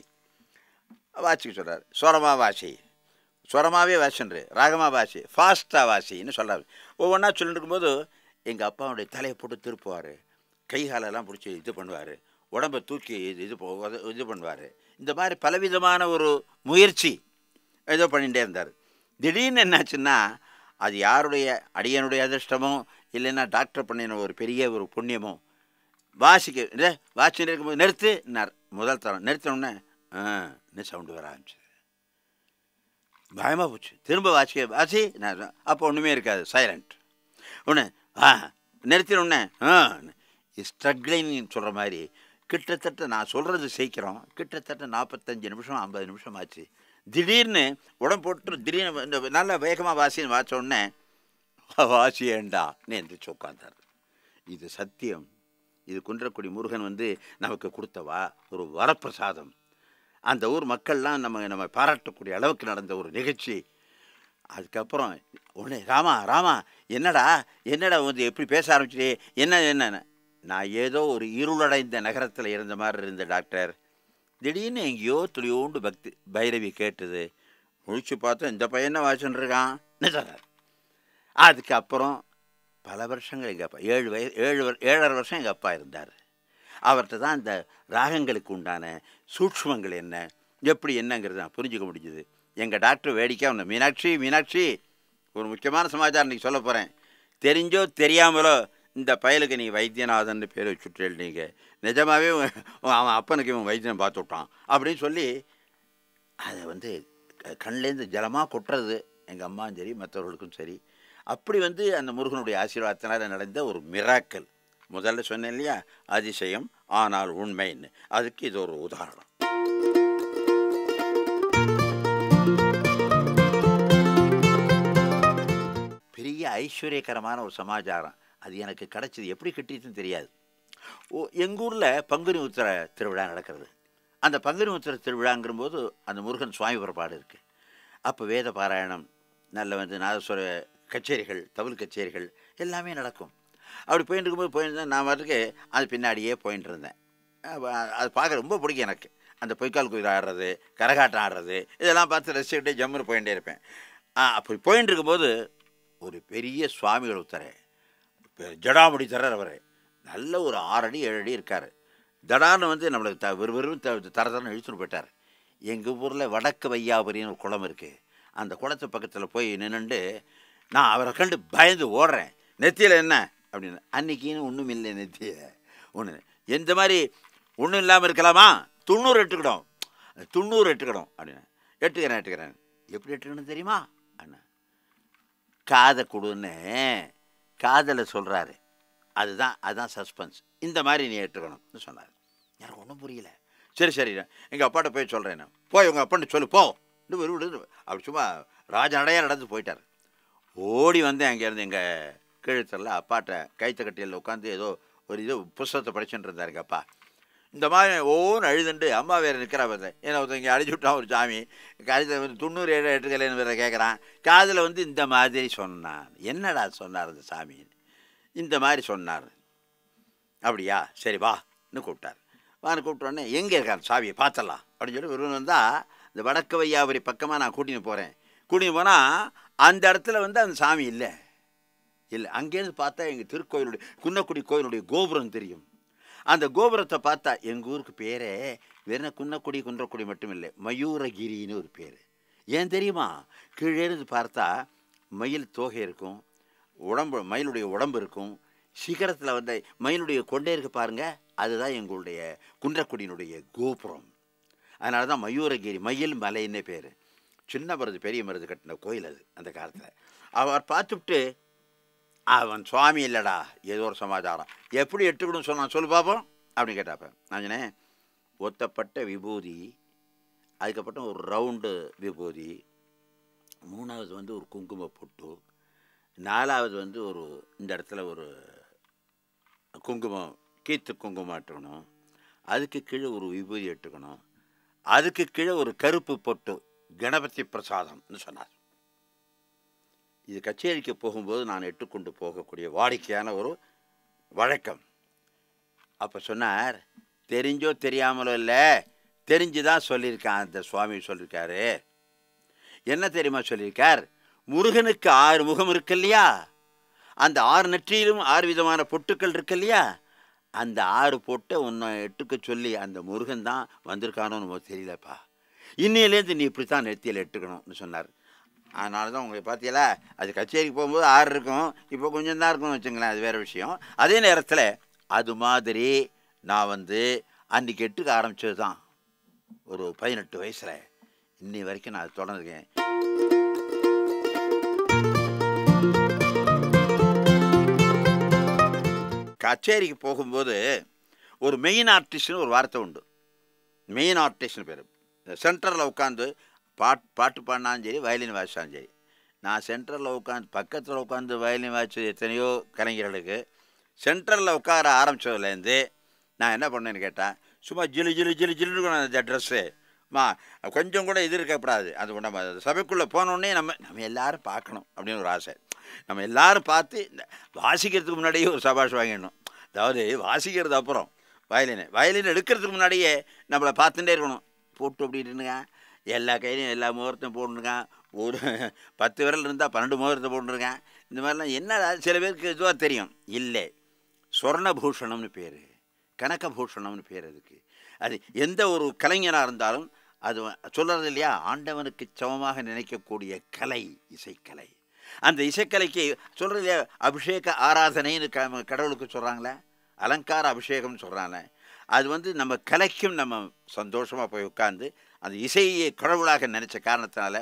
வாசிக்க சொல்கிறார் சுரமாக வாசி சுரமாகவே வாசின்று ராகமாக வாசி ஃபாஸ்ட்டாக வாசின்னு சொல்கிறார் ஒவ்வொன்றா சொல்லிட்டு இருக்கும்போது எங்கள் அப்பாவுடைய தலையை போட்டு திருப்புவார் கைகாலெல்லாம் பிடிச்சி இது பண்ணுவார் உடம்பை தூக்கி இது இது இது பண்ணுவார் இந்த மாதிரி பலவிதமான ஒரு முயற்சி ஏதோ பண்ணிகிட்டே இருந்தார் திடீர்னு என்னாச்சுன்னா அது யாருடைய அடியனுடைய அதிர்ஷ்டமோ இல்லைன்னா டாக்டர் பண்ணின ஒரு பெரிய ஒரு புண்ணியமோ வாசிக்க வாசி இருக்கும்போது நிறுத்துனார் முதல் தரம் நிறுத்தினோடனே ஆ சவுண்டு வர ஆரம்பிச்சு பயமாக போச்சு திரும்ப வாசிக்க வாசி நான் அப்போ ஒன்றுமே இருக்காது சைலண்ட் ஒன்று ஆ நிறுத்தினோடனே ஆ ஸ்ட்ரக்லிங்னு சொல்கிற மாதிரி கிட்டத்தட்ட நான் சொல்கிறது சீக்கிரம் கிட்டத்தட்ட நாற்பத்தஞ்சு நிமிஷம் ஐம்பது நிமிஷம் ஆச்சு திடீர்னு உடம்பு போட்டு திடீர்னு இந்த நல்லா வேகமாக வாசின்னு வாச்சோடனே வாசியேண்டா எந்திரிச்சு உட்காந்தார் இது சத்தியம் இது குன்றக்குடி முருகன் வந்து நமக்கு கொடுத்தவா ஒரு வரப்பிரசாதம் அந்த ஊர் மக்கள்லாம் நம்ம நம்ம பாராட்டக்கூடிய அளவுக்கு நடந்த ஒரு நிகழ்ச்சி அதுக்கப்புறம் உடனே ராமா ராமா என்னடா என்னடா வந்து எப்படி பேச ஆரம்பிச்சிட்டே என்ன என்னென்ன நான் ஏதோ ஒரு இருளடைந்த நகரத்தில் இருந்த மாதிரி இருந்த டாக்டர் திடீர்னு எங்கேயோ துளியோண்டு பக்தி பைரவி கேட்டது முழிச்சு பார்த்தோம் இந்த பையனை வாசின்னு இருக்கான் அதுக்கப்புறம் பல வருஷங்கள் எங்கள் அப்பா ஏழு வயது ஏழு ஏழரை வருஷம் எங்கள் அப்பா இருந்தார் அவர்கிட்ட தான் இந்த ராகங்களுக்கு உண்டான சூட்சமங்கள் என்ன எப்படி என்னங்கிறது நான் புரிஞ்சுக்க முடிஞ்சுது எங்கள் டாக்டர் வேடிக்கை ஒன்று மீனாட்சி மீனாட்சி ஒரு முக்கியமான சமாச்சாரம் இன்றைக்கி சொல்ல போகிறேன் தெரிஞ்சோ தெரியாமலோ இந்த பயலுக்கு நீ வைத்தியநாதன் பேர் வச்சுட்டேள் நீங்கள் நிஜமாகவே அவன் அப்பனுக்கு இவன் வைத்தியம் பார்த்து விட்டான் அப்படின்னு சொல்லி அதை வந்து கண்லேருந்து ஜலமாக கொட்டுறது எங்கள் அம்மாவும் சரி மற்றவர்களுக்கும் சரி அப்படி வந்து அந்த முருகனுடைய ஆசீர்வாதத்தினால் நடந்த ஒரு மிராக்கல் முதல்ல சொன்னேன் இல்லையா அதிசயம் ஆனால் உண்மைன்னு அதுக்கு இது ஒரு உதாரணம் பெரிய ஐஸ்வர்யகரமான ஒரு சமாச்சாரம் அது எனக்கு கிடச்சிது எப்படி கிட்டிச்சுன்னு தெரியாது ஓ எங்கள் ஊரில் பங்குனி உத்தர திருவிழா நடக்கிறது அந்த பங்குனி உத்திர திருவிழாங்கிறபோது அந்த முருகன் சுவாமி புறப்பாடு இருக்குது அப்போ வேத பாராயணம் நல்ல வந்து நாதஸ்வர கச்சேரிகள் தவில் கச்சேரிகள் எல்லாமே நடக்கும் அப்படி போயிட்டு இருக்கும்போது போயிருந்தேன் நான் வரதுக்கு அது பின்னாடியே போயின்ட்டு இருந்தேன் அது பார்க்க ரொம்ப பிடிக்கும் எனக்கு அந்த பொய்க்கால் குயில் ஆடுறது கரகாட்டம் ஆடுறது இதெல்லாம் பார்த்து ரசிச்சுக்கிட்டே ஜம்முன்னு போயிட்டே இருப்பேன் அப்படி போயின்னு இருக்கும்போது ஒரு பெரிய சுவாமிகள் உத்தரேன் ஜடாமுடி தர்றார் அவர் நல்ல ஒரு ஆறு அடி ஏழு அடி இருக்கார் தடான்னு வந்து நம்மளுக்கு த வெறும் வெறும் த தரதரன்னு இழுத்துட்டு போயிட்டார் எங்கள் ஊரில் வடக்கு வையாபுரின்னு ஒரு குளம் இருக்குது அந்த குளத்து பக்கத்தில் போய் நின்றுண்டு நான் அவரை கண்டு பயந்து ஓடுறேன் நெத்தியில் என்ன அப்படின்னு அன்னைக்கின்னு ஒன்றும் இல்லை நெத்திய ஒன்று எந்த மாதிரி ஒன்றும் இல்லாமல் இருக்கலாமா தொண்ணூறு எட்டுக்கிடும் தொண்ணூறு எட்டுக்கிடும் அப்படின்னு எட்டுக்கிறேன் எட்டுக்கிறேன் எப்படி எட்டுக்கணும் தெரியுமா அண்ணா காதை கொடுன்னு காதலை சொல்கிறாரு அதுதான் அதுதான் சஸ்பென்ஸ் இந்த மாதிரி நீ ஏற்றுக்கணும்னு சொன்னார் எனக்கு ஒன்றும் புரியல சரி சரி எங்கள் அப்பாட்ட போய் சொல்கிறேன் நான் போய் உங்கள் அப்பான்னு சொல்லு போ அப்படி சும்மா ராஜ நடையாக நடந்து போயிட்டார் ஓடி வந்து அங்கேருந்து எங்கள் கீழத்தரில் அப்பாட்ட கைத்த கட்டியில் உட்காந்து ஏதோ ஒரு இது புஸ்தகத்தை படிச்சுட்டு இருந்தாருங்க அப்பா இந்த மாதிரி ஒவ்வொன்று அழுதுண்டு அம்மா வேறு நிற்கிறா பார்த்து ஏன்னா ஒருத்தங்க அழிச்சு விட்டான் ஒரு சாமி கழுத்தை வந்து தொண்ணூறு ஏழு எட்டுக்கலைன்னு வேற கேட்குறான் காதில் வந்து இந்த மாதிரி சொன்னான் என்னடா சொன்னார் அந்த சாமி இந்த மாதிரி சொன்னார் அப்படியா சரி வான்னு கூப்பிட்டார் வான்னு கூப்பிட்டோடனே எங்கே இருக்கார் சாவியை பார்த்தலாம் அப்படின்னு சொல்லி ஒருவன் வந்தால் இந்த வடக்கு வையாபுரி பக்கமாக நான் கூட்டின்னு போகிறேன் கூட்டின்னு போனால் அந்த இடத்துல வந்து அந்த சாமி இல்லை இல்லை அங்கேருந்து பார்த்தா எங்கள் திருக்கோயிலுடைய குன்னக்குடி கோயிலுடைய கோபுரம் தெரியும் அந்த கோபுரத்தை பார்த்தா எங்கள் ஊருக்கு பேரே வெறும் குன்னக்குடி குன்றக்குடி மட்டும் இல்லை மயூரகிரின்னு ஒரு பேர் ஏன் தெரியுமா கீழே இருந்து பார்த்தா மயில் தோகை இருக்கும் உடம்பு மயிலுடைய உடம்பு இருக்கும் சிகரத்தில் வந்த மயிலுடைய கொண்டே இருக்கு பாருங்கள் அதுதான் எங்களுடைய குன்றக்குடியினுடைய கோபுரம் அதனால தான் மயூரகிரி மயில் மலைன்னு பேர் சின்ன மருது பெரிய மருது கட்டின கோயில் அது அந்த காலத்தில் அவர் பார்த்துவிட்டு அவன் சுவாமி இல்லைடா ஏதோ ஒரு சமாச்சாரம் எப்படி எட்டுக்கணும்னு சொன்னான் சொல்லு பார்ப்போம் அப்படின்னு கேட்டாப்பேன் ஆஞ்சனே ஒத்தப்பட்ட விபூதி அதுக்கப்புறம் ஒரு ரவுண்டு விபூதி மூணாவது வந்து ஒரு குங்கும பொட்டு நாலாவது வந்து ஒரு இந்த இடத்துல ஒரு குங்குமம் கீத்து குங்குமம் எட்டுக்கணும் அதுக்கு கீழே ஒரு விபூதி எட்டுக்கணும் அதுக்கு கீழே ஒரு கருப்பு பொட்டு கணபதி பிரசாதம்னு சொன்னார் இது கச்சேரிக்கு போகும்போது நான் எட்டுக்கொண்டு போகக்கூடிய வாடிக்கையான ஒரு வழக்கம் அப்போ சொன்னார் தெரிஞ்சோ தெரியாமலோ இல்லை தெரிஞ்சு தான் சொல்லியிருக்கான் அந்த சுவாமி சொல்லியிருக்காரு என்ன தெரியுமா சொல்லியிருக்கார் முருகனுக்கு ஆறு முகம் இருக்கு இல்லையா அந்த ஆறு நெற்றியிலும் ஆறு விதமான பொட்டுக்கள் இருக்கு இல்லையா அந்த ஆறு பொட்டை உன்னை எட்டுக்க சொல்லி அந்த முருகன் தான் வந்திருக்கானோன்னு தெரியலப்பா இன்னையிலேருந்து நீ இப்படி தான் நெத்தியில் எட்டுக்கணும்னு சொன்னார் அதனால தான் உங்களை பார்த்தீங்களா அது கச்சேரிக்கு போகும்போது ஆறு இருக்கும் இப்போ கொஞ்சம் தான் இருக்கும்னு வச்சுங்களேன் அது வேறு விஷயம் அதே நேரத்தில் அது மாதிரி நான் வந்து அன்றைக்கி எட்டுக்கு ஆரம்பித்தது தான் ஒரு பதினெட்டு வயசில் இன்னி வரைக்கும் நான் அது தொடர்ந்துருக்கேன் கச்சேரிக்கு போகும்போது ஒரு மெயின் ஆர்டிஸ்ட்னு ஒரு வார்த்தை உண்டு மெயின் ஆர்டிஸ்ட்னு பேர் சென்டரில் உட்காந்து பாட் பாட்டு பாடினாலும் சரி வயலின் வாசித்தாலும் சரி நான் சென்ட்ரலில் உட்காந்து பக்கத்தில் உட்காந்து வயலின் வாசிச்சது எத்தனையோ கலைஞர்களுக்கு சென்ட்ரலில் உட்கார ஆரம்பித்ததுலேருந்து நான் என்ன பண்ணேன்னு கேட்டேன் சும்மா ஜிலு ஜிலு ஜிலு ஜிலுன்னு அந்த ட்ரெஸ்ஸு மா கொஞ்சம் கூட இது இருக்கக்கூடாது அது நம்ம சபைக்குள்ளே போனோடனே நம்ம நம்ம எல்லோரும் பார்க்கணும் அப்படின்னு ஒரு ஆசை நம்ம எல்லோரும் பார்த்து வாசிக்கிறதுக்கு முன்னாடியே ஒரு சபாஷ் வாங்கிடணும் அதாவது வாசிக்கிறது அப்புறம் வயலின் வயலின் எடுக்கிறதுக்கு முன்னாடியே நம்மளை பார்த்துட்டே இருக்கணும் போட்டு அப்படின்ட்டுங்க எல்லா கையிலையும் எல்லா முகூர்த்தம் போட்டுருக்கான் ஒரு [LAUGHS] பத்து விரல் இருந்தால் பன்னெண்டு முகூர்த்தம் போட்டுருக்கேன் இந்த மாதிரிலாம் என்ன சில பேருக்கு இதுவாக தெரியும் இல்லை பூஷணம்னு பேர் பூஷணம்னு பேர் அதுக்கு அது எந்த ஒரு கலைஞனாக இருந்தாலும் அது சொல்கிறது இல்லையா ஆண்டவனுக்கு சமமாக நினைக்கக்கூடிய கலை இசைக்கலை அந்த இசைக்கலைக்கு சொல்கிறது இல்லையா அபிஷேக ஆராதனைன்னு க கடவுளுக்கு சொல்கிறாங்களே அலங்கார அபிஷேகம்னு சொல்கிறாங்களே அது வந்து நம்ம கலைக்கும் நம்ம சந்தோஷமாக போய் உட்காந்து அந்த இசையை கடவுளாக நினச்ச காரணத்தினால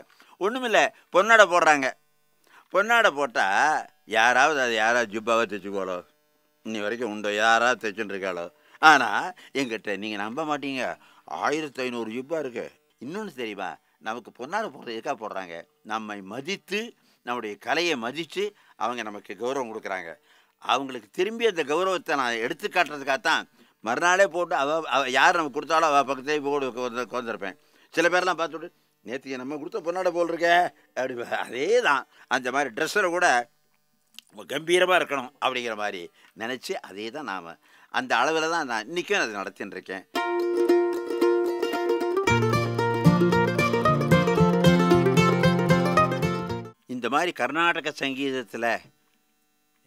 ஒன்றுமில்லை பொன்னாடை போடுறாங்க பொன்னாடை போட்டால் யாராவது அது யாராவது ஜிப்பாவை தைச்சுக்கோளோ இன்னி வரைக்கும் உண்டோ யாராவது தைச்சுட்டுருக்காளோ ஆனால் எங்கிட்ட நீங்கள் நம்ப மாட்டீங்க ஆயிரத்தி ஐநூறு ஜிப்பா இருக்கு இன்னொன்று தெரியுமா நமக்கு பொன்னாடை போடுறது எதுக்காக போடுறாங்க நம்மை மதித்து நம்முடைய கலையை மதித்து அவங்க நமக்கு கௌரவம் கொடுக்குறாங்க அவங்களுக்கு திரும்பி அந்த கௌரவத்தை நான் எடுத்து காட்டுறதுக்காகத்தான் மறுநாளே போட்டு அவ யார் நமக்கு கொடுத்தாலும் அவள் பக்கத்தே போட்டு உட்காந்துருப்பேன் சில பேர்லாம் பார்த்துட்டு நேற்று நம்ம கொடுத்த பொன்னாடை போல் இருக்க அப்படி அதே தான் அந்த மாதிரி ட்ரெஸ்ஸரை கூட கம்பீரமாக இருக்கணும் அப்படிங்கிற மாதிரி நினச்சி அதே தான் நாம் அந்த அளவில் தான் நான் இன்றைக்கும் அதை நடத்தின்னு இருக்கேன் இந்த மாதிரி கர்நாடக சங்கீதத்தில்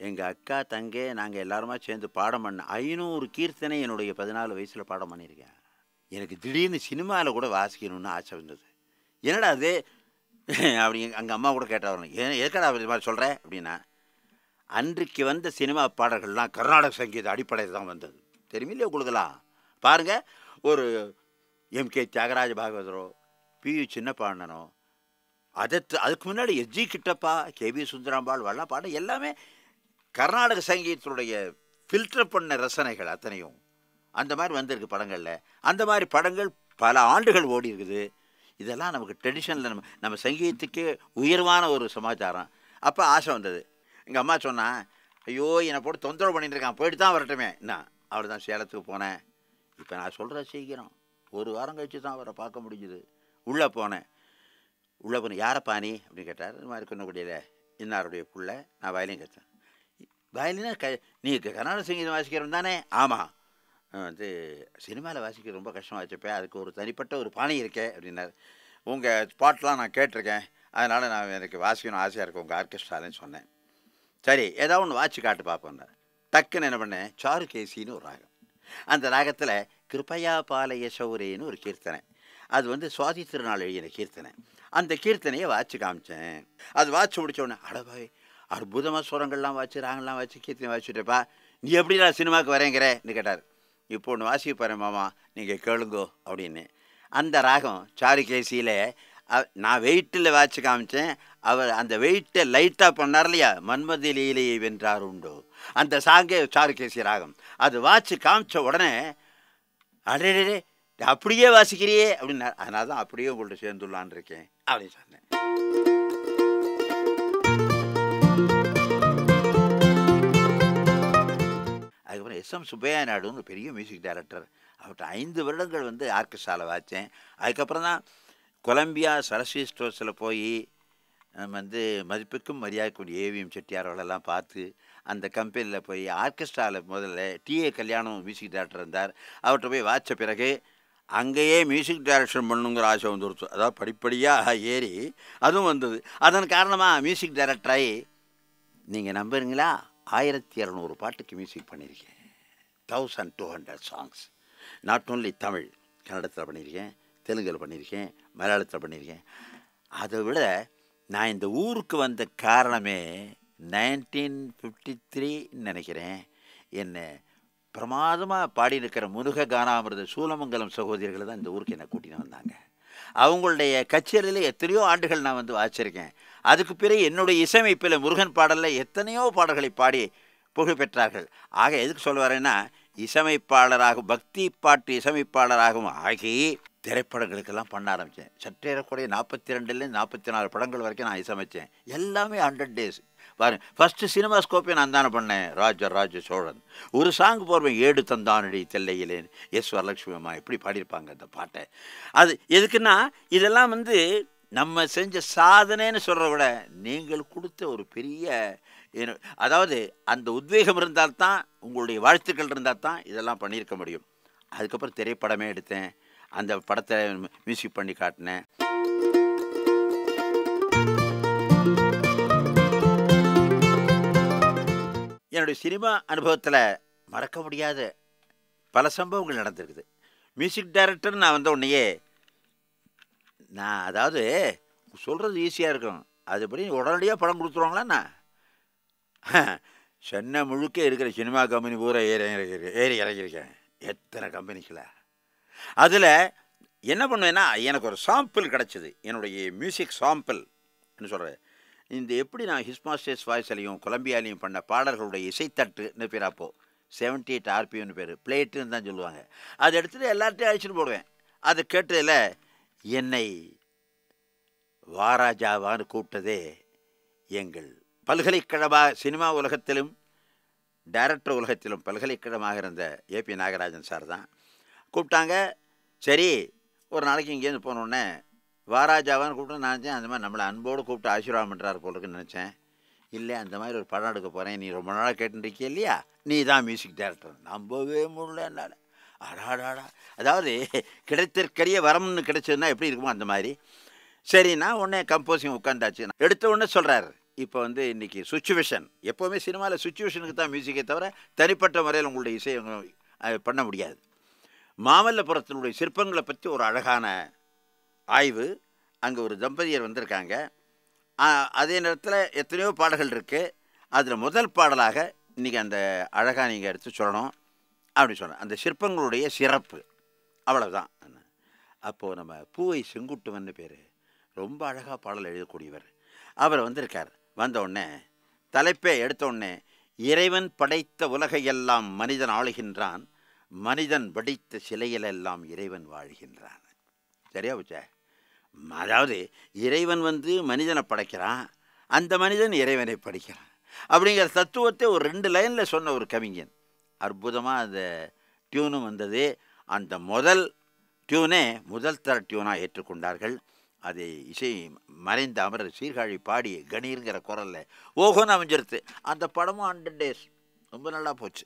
எங்கள் அக்கா தங்கே நாங்கள் எல்லாருமா சேர்ந்து பாடம் பண்ண ஐநூறு கீர்த்தனை என்னுடைய பதினாலு வயசில் பாடம் பண்ணியிருக்கேன் எனக்கு திடீர்னு சினிமாவில் கூட வாசிக்கணும்னு ஆசை வந்தது என்னடா அது அப்படி அங்கே அம்மா கூட கேட்டால் வரணும் ஏன் எதுக்கடா இது மாதிரி சொல்கிறேன் அப்படின்னா அன்றைக்கு வந்த சினிமா பாடல்கள்லாம் கர்நாடக சங்கீத அடிப்படையில் தான் வந்தது தெரியுமில்லையே உங்களுக்குலாம் பாருங்கள் ஒரு எம் கே தியாகராஜ பாகவதரோ பி சின்னப்பாண்டனோ அதற்கு அதுக்கு முன்னாடி எஸ்ஜி கிட்டப்பா பி சுந்தராம்பாள் வல்லா பாட எல்லாமே கர்நாடக சங்கீதத்துடைய ஃபில்டர் பண்ண ரசனைகள் அத்தனையும் அந்த மாதிரி வந்திருக்கு படங்களில் அந்த மாதிரி படங்கள் பல ஆண்டுகள் ஓடி இருக்குது இதெல்லாம் நமக்கு ட்ரெடிஷனில் நம்ம நம்ம சங்கீதத்துக்கே உயர்வான ஒரு சமாச்சாரம் அப்போ ஆசை வந்தது எங்கள் அம்மா சொன்னால் ஐயோ என்னை போட்டு தொந்தரவு பண்ணிட்டுருக்கான் போயிட்டு தான் வரட்டுமே என்ன அவர் தான் சேலத்துக்கு போனேன் இப்போ நான் சொல்கிற சீக்கிரம் ஒரு வாரம் கழித்து தான் அவரை பார்க்க முடிஞ்சுது உள்ளே போனேன் உள்ளே போன யாரை பாணி அப்படின்னு கேட்டார் இந்த மாதிரி குன்னக்குடியில் இன்னாருடைய பிள்ளை நான் வயலின் கற்றுனேன் வயலினா க நீ கர்நாடக சங்கீதம் வாசிக்கிறோம் தானே ஆமாம் வந்து சினிமாவில் வாசிக்க ரொம்ப கஷ்டமாகச்சப்ப அதுக்கு ஒரு தனிப்பட்ட ஒரு பாணி இருக்கே அப்படின்னாரு உங்கள் பாட்டெலாம் நான் கேட்டிருக்கேன் அதனால் நான் எனக்கு வாசிக்கணும் ஆசையாக இருக்கும் உங்கள் ஆர்கெஸ்ட்ராலேன்னு சொன்னேன் சரி ஏதாவது ஒன்று வாட்சி காட்டு பார்ப்போன்னார் டக்குன்னு என்ன பண்ணேன் சாரு கேசின்னு ஒரு ராகம் அந்த ராகத்தில் கிருப்பையா பாலைய சௌரேன்னு ஒரு கீர்த்தனை அது வந்து சுவாதி திருநாள் எழுதின கீர்த்தனை அந்த கீர்த்தனையை வாட்சி காமிச்சேன் அது வாட்சி முடித்தோடனே அடபாய் அற்புதமாக சுரங்கள்லாம் வாட்சி ராங்கெல்லாம் வாச்சு கீர்த்தனை வாட்சிட்டுப்பா நீ எப்படி நான் சினிமாவுக்கு வரேங்கிறேன்னு கேட்டார் இப்போ ஒன்று வாசிப்பாரு மாமா நீங்கள் கேளுங்கோ அப்படின்னு அந்த ராகம் சாருகேசியில் கேசியில் நான் வெயிட்டில் வாட்சி காமிச்சேன் அவர் அந்த வெயிட்டை லைட்டாக பண்ணார் இல்லையா மன்மதிலேயே வென்றார் உண்டோ அந்த சாங்கே சாரு கேசி ராகம் அது வாட்சி காமிச்ச உடனே அடே அப்படியே வாசிக்கிறியே அப்படின்னார் அதனால தான் அப்படியே உங்கள்கிட்ட சேர்ந்துள்ளான் இருக்கேன் அப்படின்னு சொன்னேன் எஸ் எம் சுப்பையா நாடுன்னு பெரிய மியூசிக் டைரக்டர் அவர்கிட்ட ஐந்து வருடங்கள் வந்து ஆர்கெஸ்ட்ராவில் வாச்சேன் அதுக்கப்புறம் தான் கொலம்பியா சரஸ்வதி ஸ்டோர்ஸில் போய் நம்ம வந்து மதிப்புக்கும் மரியாதைக்கும் ஏவிஎம் செட்டியாரோடெல்லாம் பார்த்து அந்த கம்பெனியில் போய் ஆர்கெஸ்ட்ராவில் முதல்ல டிஏ கல்யாணம் மியூசிக் டைரக்டர் இருந்தார் அவர்கிட்ட போய் வாச்ச பிறகு அங்கேயே மியூசிக் டைரக்ஷன் பண்ணுங்கிற ஆசை வந்துருச்சு அதாவது படிப்படியாக ஏறி அதுவும் வந்தது அதன் காரணமாக மியூசிக் டைரக்டராகி நீங்கள் நம்புறீங்களா ஆயிரத்தி இரநூறு பாட்டுக்கு மியூசிக் பண்ணியிருக்கேன் thousand two hundred songs not only Tamil கன்னடத்தில் பண்ணியிருக்கேன் தெலுங்கில் பண்ணியிருக்கேன் மலையாளத்தில் பண்ணியிருக்கேன் அதை விட நான் இந்த ஊருக்கு வந்த காரணமே நைன்டீன் ஃபிஃப்டி த்ரீன்னு நினைக்கிறேன் என்னை பிரமாதமாக பாடியிருக்கிற முருக கானாமிரத சூலமங்கலம் சகோதரிகளை தான் இந்த ஊருக்கு என்னை கூட்டின்னு வந்தாங்க அவங்களுடைய கச்சேரியில் எத்தனையோ ஆண்டுகள் நான் வந்து வாச்சிருக்கேன் அதுக்கு பிறகு என்னுடைய இசையமைப்பில் முருகன் பாடலில் எத்தனையோ பாடல்களை பாடி புகழ் பெற்றார்கள் ஆக எதுக்கு சொல்லுவாருன்னா இசமைப்பாளராக பக்தி பாட்டு இசமைப்பாளராகவும் ஆகி திரைப்படங்களுக்கெல்லாம் பண்ண ஆரம்பித்தேன் சற்றேறக்குறைய நாற்பத்தி ரெண்டுலேருந்து நாற்பத்தி நாலு படங்கள் வரைக்கும் நான் இசமைத்தேன் எல்லாமே ஹண்ட்ரட் டேஸ் பாருங்க ஃபஸ்ட்டு சினிமா ஸ்கோப்பை நான் தானே பண்ணேன் ராஜ ராஜ சோழன் ஒரு சாங் போர்வை ஏடு தந்தானடி தெல்லையிலேன் எஸ் வரலட்சுமி அம்மா எப்படி பாடியிருப்பாங்க அந்த பாட்டை அது எதுக்குன்னா இதெல்லாம் வந்து நம்ம செஞ்ச சாதனைன்னு சொல்கிற விட நீங்கள் கொடுத்த ஒரு பெரிய அதாவது அந்த உத்வேகம் இருந்தால் தான் உங்களுடைய வாழ்த்துக்கள் இருந்தால் தான் இதெல்லாம் பண்ணியிருக்க முடியும் அதுக்கப்புறம் திரைப்படமே எடுத்தேன் அந்த படத்தை மியூசிக் பண்ணி காட்டினேன் என்னுடைய சினிமா அனுபவத்தில் மறக்க முடியாத பல சம்பவங்கள் நடந்திருக்குது மியூசிக் டைரக்டர் நான் வந்த உடனேயே நான் அதாவது சொல்கிறது ஈஸியாக இருக்கும் அதுபடி உடனடியாக படம் கொடுத்துருவாங்களா நான் [LAUGHS] சென்னை முழுக்க இருக்கிற சினிமா கம்பெனி பூரா ஏறி இறங்கியிருக்கு ஏறி இறங்கியிருக்கேன் எத்தனை கம்பெனிஸில் அதில் என்ன பண்ணுவேன்னா எனக்கு ஒரு சாம்பிள் கிடச்சிது என்னுடைய மியூசிக் சாம்பிள் என்ன சொல்கிறேன் இந்த எப்படி நான் ஹிஸ்மாஸ்டர்ஸ் வாய்ஸ்லையும் கொலம்பியாலையும் பண்ண பாடல்களுடைய இசைத்தட்டுன்னு பேர் அப்போது செவன்டி எயிட் ஆர்பிஎம்னு பேர் பிளேட்டுன்னு தான் சொல்லுவாங்க அதை எடுத்துகிட்டு எல்லார்ட்டையும் அழைச்சிட்டு போடுவேன் அதை கேட்டதில் என்னை வாராஜாவான்னு கூப்பிட்டதே எங்கள் பல்கலைக்கழக சினிமா உலகத்திலும் டைரக்டர் உலகத்திலும் பல்கலைக்கழகமாக இருந்த ஏ பி நாகராஜன் சார் தான் கூப்பிட்டாங்க சரி ஒரு நாளைக்கு இங்கேருந்து போனோடனே வாராஜாவான்னு கூப்பிட்டு நான் அந்த மாதிரி நம்மளை அன்போடு கூப்பிட்டு ஆசீர்வாதம் பண்ணுறாரு போலருக்குன்னு நினச்சேன் இல்லை அந்த மாதிரி ஒரு படம் எடுக்க போகிறேன் நீ ரொம்ப நாளாக கேட்டுருக்கிய இல்லையா நீ தான் மியூசிக் டைரக்டர் நம்பவே முடியல என்னால் அடாடாடா அதாவது கிடைத்திற்கரிய வரம்னு கிடைச்சதுன்னா எப்படி இருக்குமோ அந்த மாதிரி சரிண்ணா உடனே கம்போசிங் உட்காந்தாச்சு எடுத்த உடனே சொல்கிறாரு இப்போ வந்து இன்றைக்கி சுச்சுவேஷன் எப்போவுமே சினிமாவில் சுச்சுவேஷனுக்கு தான் மியூசிக்கே தவிர தனிப்பட்ட முறையில் உங்களுடைய இசையை பண்ண முடியாது மாமல்லபுரத்தினுடைய சிற்பங்களை பற்றி ஒரு அழகான ஆய்வு அங்கே ஒரு தம்பதியர் வந்திருக்காங்க அதே நேரத்தில் எத்தனையோ பாடல்கள் இருக்குது அதில் முதல் பாடலாக இன்றைக்கி அந்த அழகாக நீங்கள் எடுத்து சொல்லணும் அப்படின்னு சொன்னேன் அந்த சிற்பங்களுடைய சிறப்பு அவ்வளோதான் அப்போது நம்ம பூவை செங்குட்டுவன் பேர் ரொம்ப அழகாக பாடல் எழுதக்கூடியவர் அவர் வந்திருக்கார் வந்தோடனே தலைப்பே எடுத்தோடனே இறைவன் படைத்த உலகையெல்லாம் மனிதன் ஆளுகின்றான் மனிதன் வடித்த சிலையிலெல்லாம் இறைவன் வாழ்கின்றான் சரியா புச்சா அதாவது இறைவன் வந்து மனிதனை படைக்கிறான் அந்த மனிதன் இறைவனை படிக்கிறான் அப்படிங்கிற தத்துவத்தை ஒரு ரெண்டு லைனில் சொன்ன ஒரு கவிஞன் அற்புதமாக அந்த டியூனும் வந்தது அந்த முதல் டியூனே முதல் தர டியூனாக ஏற்றுக்கொண்டார்கள் அது இசை மறைந்த அமரர் சீர்காழி பாடி கணீருங்கிற குரலில் ஓஹோன்னு அமைஞ்சிருது அந்த படமும் ஹண்ட்ரட் டேஸ் ரொம்ப நல்லா போச்சு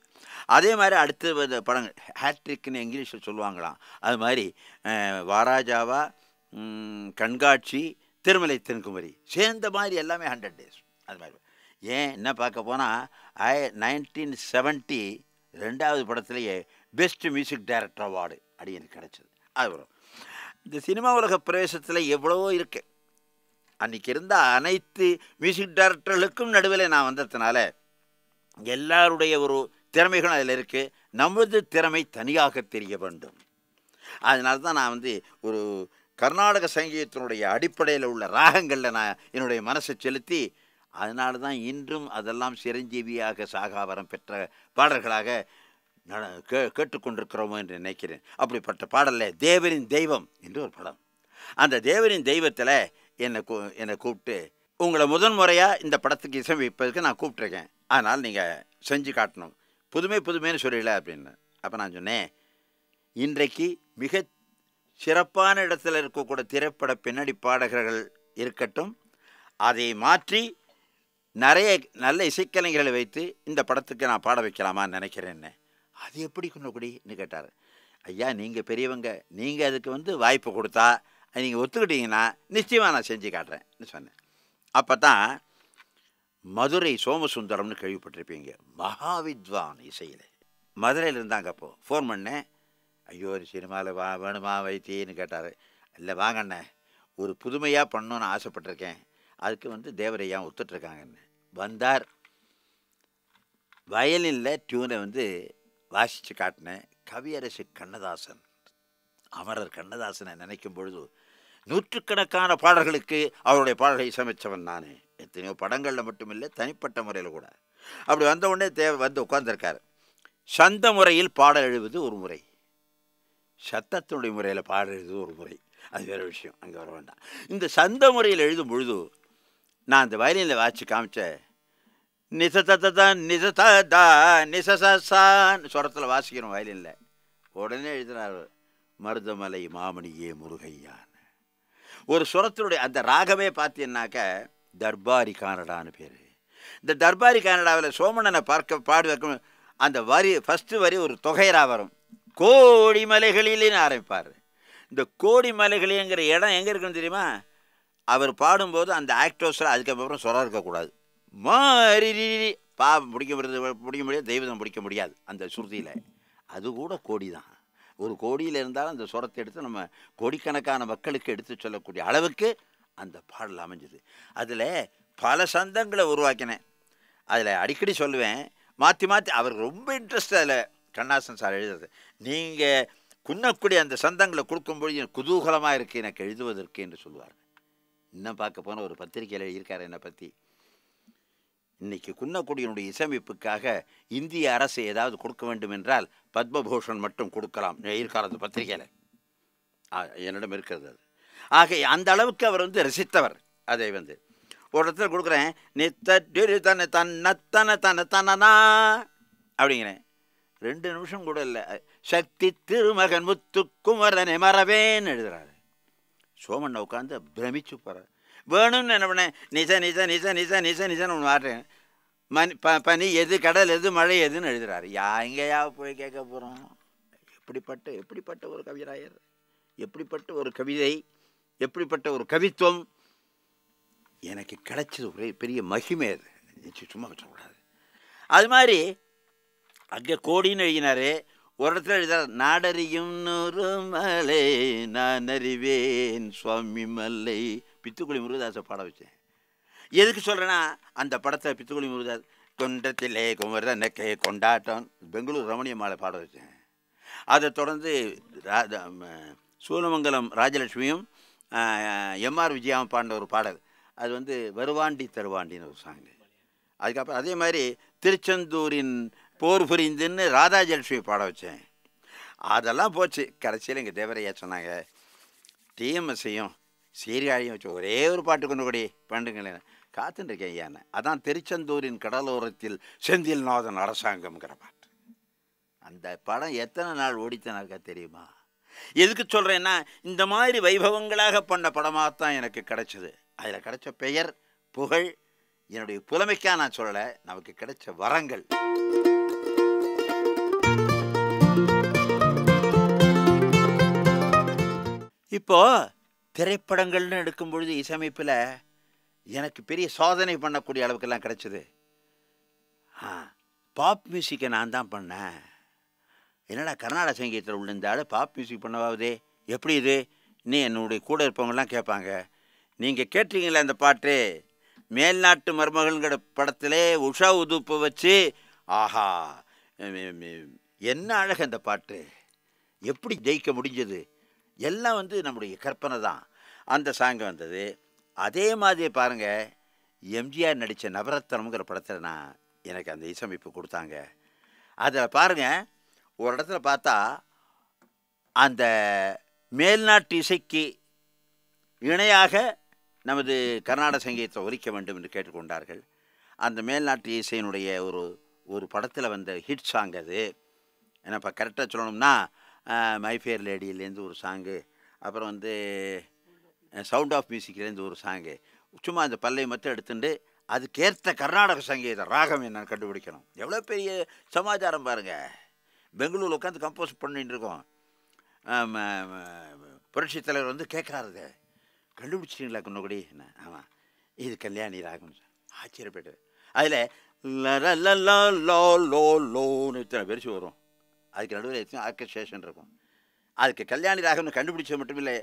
அதே மாதிரி அடுத்த படங்கள் ஹேட்ரிக்னு இங்கிலீஷில் சொல்லுவாங்களாம் அது மாதிரி வாராஜாவா கண்காட்சி திருமலை தென்குமரி சேர்ந்த மாதிரி எல்லாமே ஹண்ட்ரட் டேஸ் அது மாதிரி ஏன் என்ன பார்க்க போனால் ஐ நைன்டீன் செவன்ட்டி ரெண்டாவது படத்துலேயே பெஸ்ட் மியூசிக் டைரக்டர் அவார்டு அப்படின்னு எனக்கு கிடச்சிது அது வரும் இந்த சினிமா உலக பிரவேசத்தில் எவ்வளவோ இருக்கு அன்றைக்கி இருந்த அனைத்து மியூசிக் டைரக்டர்களுக்கும் நடுவில் நான் வந்ததுனால எல்லாருடைய ஒரு திறமைகளும் அதில் இருக்குது நமது திறமை தனியாக தெரிய வேண்டும் அதனால தான் நான் வந்து ஒரு கர்நாடக சங்கீதத்தினுடைய அடிப்படையில் உள்ள ராகங்களில் நான் என்னுடைய மனசை செலுத்தி அதனால தான் இன்றும் அதெல்லாம் சிரஞ்சீவியாக சாகாவரம் பெற்ற பாடல்களாக நட கே கேட்டுக்கொண்டிருக்கிறோமோ என்று நினைக்கிறேன் அப்படிப்பட்ட பாடலில் தேவரின் தெய்வம் என்று ஒரு படம் அந்த தேவரின் தெய்வத்தில் என்னை கூ என்னை கூப்பிட்டு உங்களை முதன் முறையாக இந்த படத்துக்கு இசைப்பதற்கு நான் கூப்பிட்ருக்கேன் அதனால் நீங்கள் செஞ்சு காட்டணும் புதுமை புதுமைன்னு சொல்லல அப்படின்னு அப்போ நான் சொன்னேன் இன்றைக்கு மிக சிறப்பான இடத்துல இருக்கக்கூட திரைப்பட பின்னணி பாடகர்கள் இருக்கட்டும் அதை மாற்றி நிறைய நல்ல இசைக்கலைஞர்களை வைத்து இந்த படத்துக்கு நான் பாட வைக்கலாமான்னு நினைக்கிறேன்னு அது எப்படி குன்னக்குடின்னு கேட்டார் ஐயா நீங்கள் பெரியவங்க நீங்கள் அதுக்கு வந்து வாய்ப்பு கொடுத்தா நீங்கள் ஒத்துக்கிட்டீங்கன்னா நிச்சயமாக நான் செஞ்சு காட்டுறேன்னு சொன்னேன் அப்போ தான் மதுரை சோமசுந்தரம்னு கேள்விப்பட்டிருப்பீங்க மகாவித்வான் இசையில் மதுரையில் இருந்தாங்க அப்போது ஃபோன் பண்ணேன் ஐயோ ஒரு சினிமாவில் வா வேணுமா வைத்தின்னு கேட்டார் இல்லை வாங்கண்ணே ஒரு புதுமையாக பண்ணணும்னு ஆசைப்பட்டிருக்கேன் அதுக்கு வந்து தேவரையா ஒத்துட்ருக்காங்கன்னு வந்தார் வயலினில் டியூனை வந்து வாசித்து காட்டினேன் கவியரசு கண்ணதாசன் அமரர் கண்ணதாசனை நினைக்கும் பொழுது நூற்றுக்கணக்கான பாடல்களுக்கு அவருடைய பாடலை சமைச்சவன் நானே எத்தனையோ படங்களில் மட்டுமில்லை தனிப்பட்ட முறையில் கூட அப்படி உடனே தேவை வந்து உட்கார்ந்துருக்கார் சந்த முறையில் பாடல் எழுவது ஒரு முறை சத்தத்துடைய முறையில் பாடல் எழுதுவது ஒரு முறை அது வேறு விஷயம் அங்கே வர வேண்டாம் இந்த சந்த முறையில் எழுதும் பொழுது நான் அந்த வயலினில் வாட்சி காமிச்சேன் நிசததன் சுரத்தில் வாசிக்கணும் வயலினில் உடனே எழுதினார் மருதமலை மாமணியே முருகையான் ஒரு சுரத்தினுடைய அந்த ராகமே பார்த்தீங்கன்னாக்க தர்பாரி கானடான்னு பேர் இந்த தர்பாரி கானடாவில் சோமணனை பார்க்க வைக்கணும் அந்த வரி ஃபஸ்ட்டு வரி ஒரு தொகையராக வரும் கோடி மலைகளிலேன்னு ஆரம்பிப்பார் இந்த கோடி மலைகளேங்கிற இடம் எங்கே இருக்குன்னு தெரியுமா அவர் பாடும்போது அந்த ஆக்டோஸில் அதுக்கப்புறம் சுரம் இருக்கக்கூடாது மாறி பாவம் பிடிக்க முடியாது பிடிக்க முடியாது தெய்வதம் பிடிக்க முடியாது அந்த சுருதியில் அது கூட கோடி தான் ஒரு கோடியில் இருந்தாலும் அந்த சுரத்தை எடுத்து நம்ம கோடிக்கணக்கான மக்களுக்கு எடுத்து சொல்லக்கூடிய அளவுக்கு அந்த பாடல் அமைஞ்சது அதில் பல சந்தங்களை உருவாக்கினேன் அதில் அடிக்கடி சொல்லுவேன் மாற்றி மாற்றி அவர் ரொம்ப இன்ட்ரெஸ்ட் அதில் கண்ணாசன் சார் எழுதுறது நீங்கள் குன்னக்கூடிய அந்த சந்தங்களை கொடுக்கும்பொழுது எனக்கு குதூகலமாக இருக்குது எனக்கு எழுதுவதற்கு என்று சொல்லுவார் இன்னும் பார்க்க போனால் ஒரு பத்திரிகையில் எழுதியிருக்காரு என்னை பற்றி இன்னைக்கு குன்னக்குடியினுடைய இசையமைப்புக்காக இந்திய அரசு ஏதாவது கொடுக்க வேண்டும் என்றால் பத்மபூஷன் மட்டும் கொடுக்கலாம் எதிர்காலத்து பத்திரிகையில் என்னிடம் இருக்கிறது அது ஆக அந்த அளவுக்கு அவர் வந்து ரசித்தவர் அதை வந்து ஒரு இடத்துல கொடுக்குறேன் நித்தரு தன தன்ன தன தனனா அப்படிங்கிறேன் ரெண்டு நிமிஷம் கூட இல்லை சக்தி திருமகன் குமரனை மறவேன்னு எழுதுறாரு சோமண்ணை உட்காந்து பிரமிச்சு போகிறார் வேணும்னு என்ன பண்ணேன் நிச நிச நிச நிச நிச நிசன் ஒன்று மாட்டேன் மண் ப பனி எது கடல் எது மழை எதுன்னு எழுதுகிறாரு யா எங்கேயா போய் கேட்க போகிறோம் எப்படிப்பட்ட எப்படிப்பட்ட ஒரு கவிராயர் எப்படிப்பட்ட ஒரு கவிதை எப்படிப்பட்ட ஒரு கவித்துவம் எனக்கு கிடைச்சது ஒரே பெரிய மகிமை அது சும்மா வச்சக்கூடாது அது மாதிரி அங்கே கோடின்னு எழுதினாரு ஒரு இடத்துல எழுதார் நாடறியும் நூறு மலை நான் அறிவேன் சுவாமி மல்லை பித்துக்குழி முருகதாசை பாட வச்சேன் எதுக்கு சொல்கிறேன்னா அந்த படத்தை பித்துக்குழி முருகதாஸ் தொண்டத்திலே குமரனுக்கு கொண்டாட்டம் பெங்களூர் ரமணிய மாலை பாட வச்சேன் அதை தொடர்ந்து சூலமங்கலம் ராஜலட்சுமியும் எம்ஆர் விஜயாவும் பாடின ஒரு பாடல் அது வந்து வருவாண்டி தருவாண்டின்னு ஒரு சாங்கு அதுக்கப்புறம் அதே மாதிரி திருச்செந்தூரின் போர் புரிந்துன்னு ராதாஜலட்சுமி பாட வச்சேன் அதெல்லாம் போச்சு கடைசியில் எங்கள் தேவரையா சொன்னாங்க டிஎம்எஸ்ஸையும் சீர்காழியும் வச்சு ஒரே ஒரு பாட்டு கொண்டு கூடி பண்ணுங்களேன் காத்துட்டுருக்கேன் ஐயான்னு அதான் திருச்செந்தூரின் கடலோரத்தில் செந்தில்நாதன் அரசாங்கம்ங்கிற பாட்டு அந்த படம் எத்தனை நாள் ஓடித்தனாக்கா தெரியுமா எதுக்கு சொல்கிறேன்னா இந்த மாதிரி வைபவங்களாக பண்ண படமாக தான் எனக்கு கிடைச்சது அதில் கிடைச்ச பெயர் புகழ் என்னுடைய புலமைக்காக நான் சொல்லலை நமக்கு கிடைச்ச வரங்கள் இப்போது திரைப்படங்கள்னு எடுக்கும் பொழுது இசையமைப்பில் எனக்கு பெரிய சோதனை பண்ணக்கூடிய அளவுக்கெல்லாம் கிடச்சிது ஆ பாப் மியூசிக்கை நான் தான் பண்ணேன் என்னடா கர்நாடக சங்கீதத்தில் உள்ளிருந்தாலும் பாப் மியூசிக் பண்ணவாதே எப்படி இது நீ என்னுடைய கூட இருப்பவங்கலாம் கேட்பாங்க நீங்கள் கேட்டீங்களே அந்த பாட்டு மேல்நாட்டு மருமகள்ங்கிற படத்திலே உஷா உதுப்பை வச்சு ஆஹா என்ன அழகு அந்த பாட்டு எப்படி ஜெயிக்க முடிஞ்சது எல்லாம் வந்து நம்முடைய கற்பனை தான் அந்த சாங் வந்தது அதே மாதிரி பாருங்கள் எம்ஜிஆர் நடித்த நவரத்னம்ங்கிற படத்தில் நான் எனக்கு அந்த இசையமைப்பு கொடுத்தாங்க அதில் பாருங்கள் ஒரு இடத்துல பார்த்தா அந்த மேல்நாட்டு இசைக்கு இணையாக நமது கர்நாடக சங்கீதத்தை ஒலிக்க வேண்டும் என்று கேட்டுக்கொண்டார்கள் அந்த மேல்நாட்டு இசையினுடைய ஒரு ஒரு படத்தில் வந்த ஹிட் சாங் அது ஏன்னா இப்போ கரெக்டாக சொல்லணும்னா மைஃபேர் லேடியிலேருந்து ஒரு சாங்கு அப்புறம் வந்து சவுண்ட் ஆஃப் மியூசிக்லேருந்து ஒரு சாங்கு சும்மா அந்த பல்லை மட்டும் எடுத்துட்டு அதுக்கேற்ற கர்நாடக சங்கீத ராகம் நான் கண்டுபிடிக்கணும் எவ்வளோ பெரிய சமாச்சாரம் பாருங்கள் பெங்களூரில் உட்காந்து கம்போஸ் பண்ணிட்டு இருக்கோம் புரட்சி தலைவர் வந்து கேட்குறாரு கண்டுபிடிச்சிட்டிங்களா குன்னகுடி என்ன ஆமாம் இது கல்யாணி ராகம் ஆச்சரியப்பட்டு அதில் லோ லோ லோன்னு இத்தனை பெருசு வரும் அதுக்கு நடுவில் எத்தனை ஆர்கஸ்ட்ரேஷன் இருக்கும் அதுக்கு கல்யாணி ராகம்னு கண்டுபிடிச்சது மட்டும் இல்லை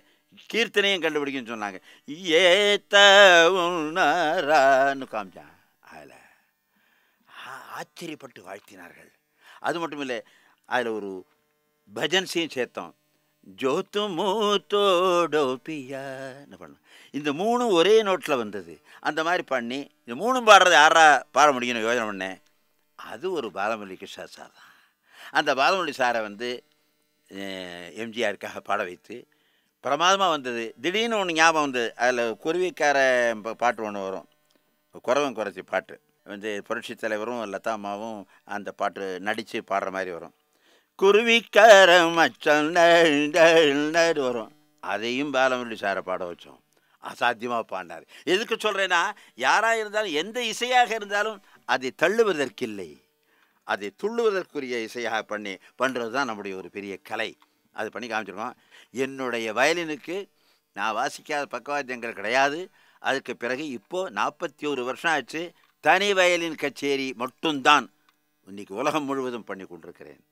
கீர்த்தனையும் கண்டுபிடிக்கணும்னு சொன்னாங்க ஏத்த உணரான்னு காமிச்சான் அதில் ஆச்சரியப்பட்டு வாழ்த்தினார்கள் அது மட்டும் இல்லை அதில் ஒரு பஜன்ஸையும் சேர்த்தோம் ஜோத்து மூத்தோடோபியான்னு பண்ண இந்த மூணும் ஒரே நோட்டில் வந்தது அந்த மாதிரி பண்ணி இந்த மூணும் பாடுறது யாரா பாட முடியும் யோஜனை பண்ணேன் அது ஒரு பாலமல்லி கிருஷ்ணா சார் தான் அந்த பாலமல்லி சாரை வந்து எம்ஜிஆருக்காக பாட வைத்து பிரமாதமாக வந்தது திடீர்னு ஒன்று ஞாபகம் வந்தது அதில் குருவிக்கார பாட்டு ஒன்று வரும் குறவன் குறைச்சி பாட்டு வந்து புரட்சி தலைவரும் லதா அம்மாவும் அந்த பாட்டு நடித்து பாடுற மாதிரி வரும் குருவிக்கார மச்சல் வரும் அதையும் பாலமுரளி சாரை பாட வச்சோம் அசாத்தியமாக பாடினார் எதுக்கு சொல்கிறேன்னா யாராக இருந்தாலும் எந்த இசையாக இருந்தாலும் அதை தள்ளுவதற்கில்லை அதை துள்ளுவதற்குரிய இசையாக பண்ணி பண்ணுறது தான் நம்முடைய ஒரு பெரிய கலை அது பண்ணி காமிச்சிருக்கோம் என்னுடைய வயலினுக்கு நான் வாசிக்காத பக்கவாத்தியங்கள் கிடையாது அதுக்கு பிறகு இப்போது நாற்பத்தி ஒரு வருஷம் ஆச்சு தனி வயலின் கச்சேரி மட்டும்தான் இன்றைக்கி உலகம் முழுவதும் பண்ணி கொண்டிருக்கிறேன்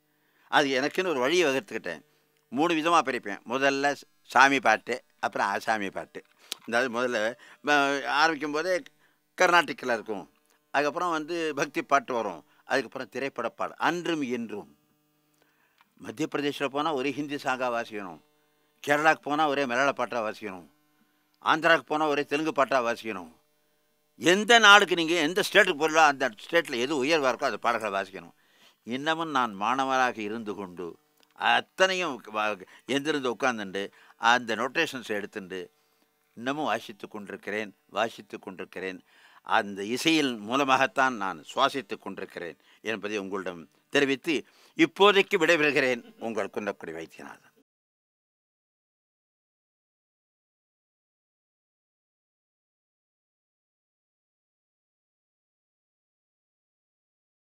அது எனக்குன்னு ஒரு வழியை வகுத்துக்கிட்டேன் மூணு விதமாக பிரிப்பேன் முதல்ல சாமி பாட்டு அப்புறம் ஆசாமி பாட்டு அதாவது முதல்ல ஆரம்பிக்கும் போதே கர்நாடிக்கில் இருக்கும் அதுக்கப்புறம் வந்து பக்தி பாட்டு வரும் அதுக்கப்புறம் திரைப்பட பாடல் அன்றும் என்றும் மத்திய பிரதேஷில் போனால் ஒரே ஹிந்தி சாங்காக வாசிக்கணும் கேரளாவுக்கு போனால் ஒரே மலையாள பாட்டாக வாசிக்கணும் ஆந்திராவுக்கு போனால் ஒரே தெலுங்கு பாட்டாக வாசிக்கணும் எந்த நாடுக்கு நீங்கள் எந்த ஸ்டேட்டுக்கு போகிறீங்களோ அந்த ஸ்டேட்டில் எது உயர்வாக இருக்கோ அந்த பாடல்களை வாசிக்கணும் இன்னமும் நான் மாணவராக இருந்து கொண்டு அத்தனையும் எந்திருந்து உட்காந்துண்டு அந்த நோட்டேஷன்ஸை எடுத்துண்டு இன்னமும் வாசித்து கொண்டிருக்கிறேன் வாசித்து கொண்டிருக்கிறேன் அந்த இசையின் மூலமாகத்தான் நான் சுவாசித்து கொண்டிருக்கிறேன் என்பதை உங்களிடம் தெரிவித்து இப்போதைக்கு விடைபெறுகிறேன் உங்கள் குந்தக்குடி வைத்தியநாதன்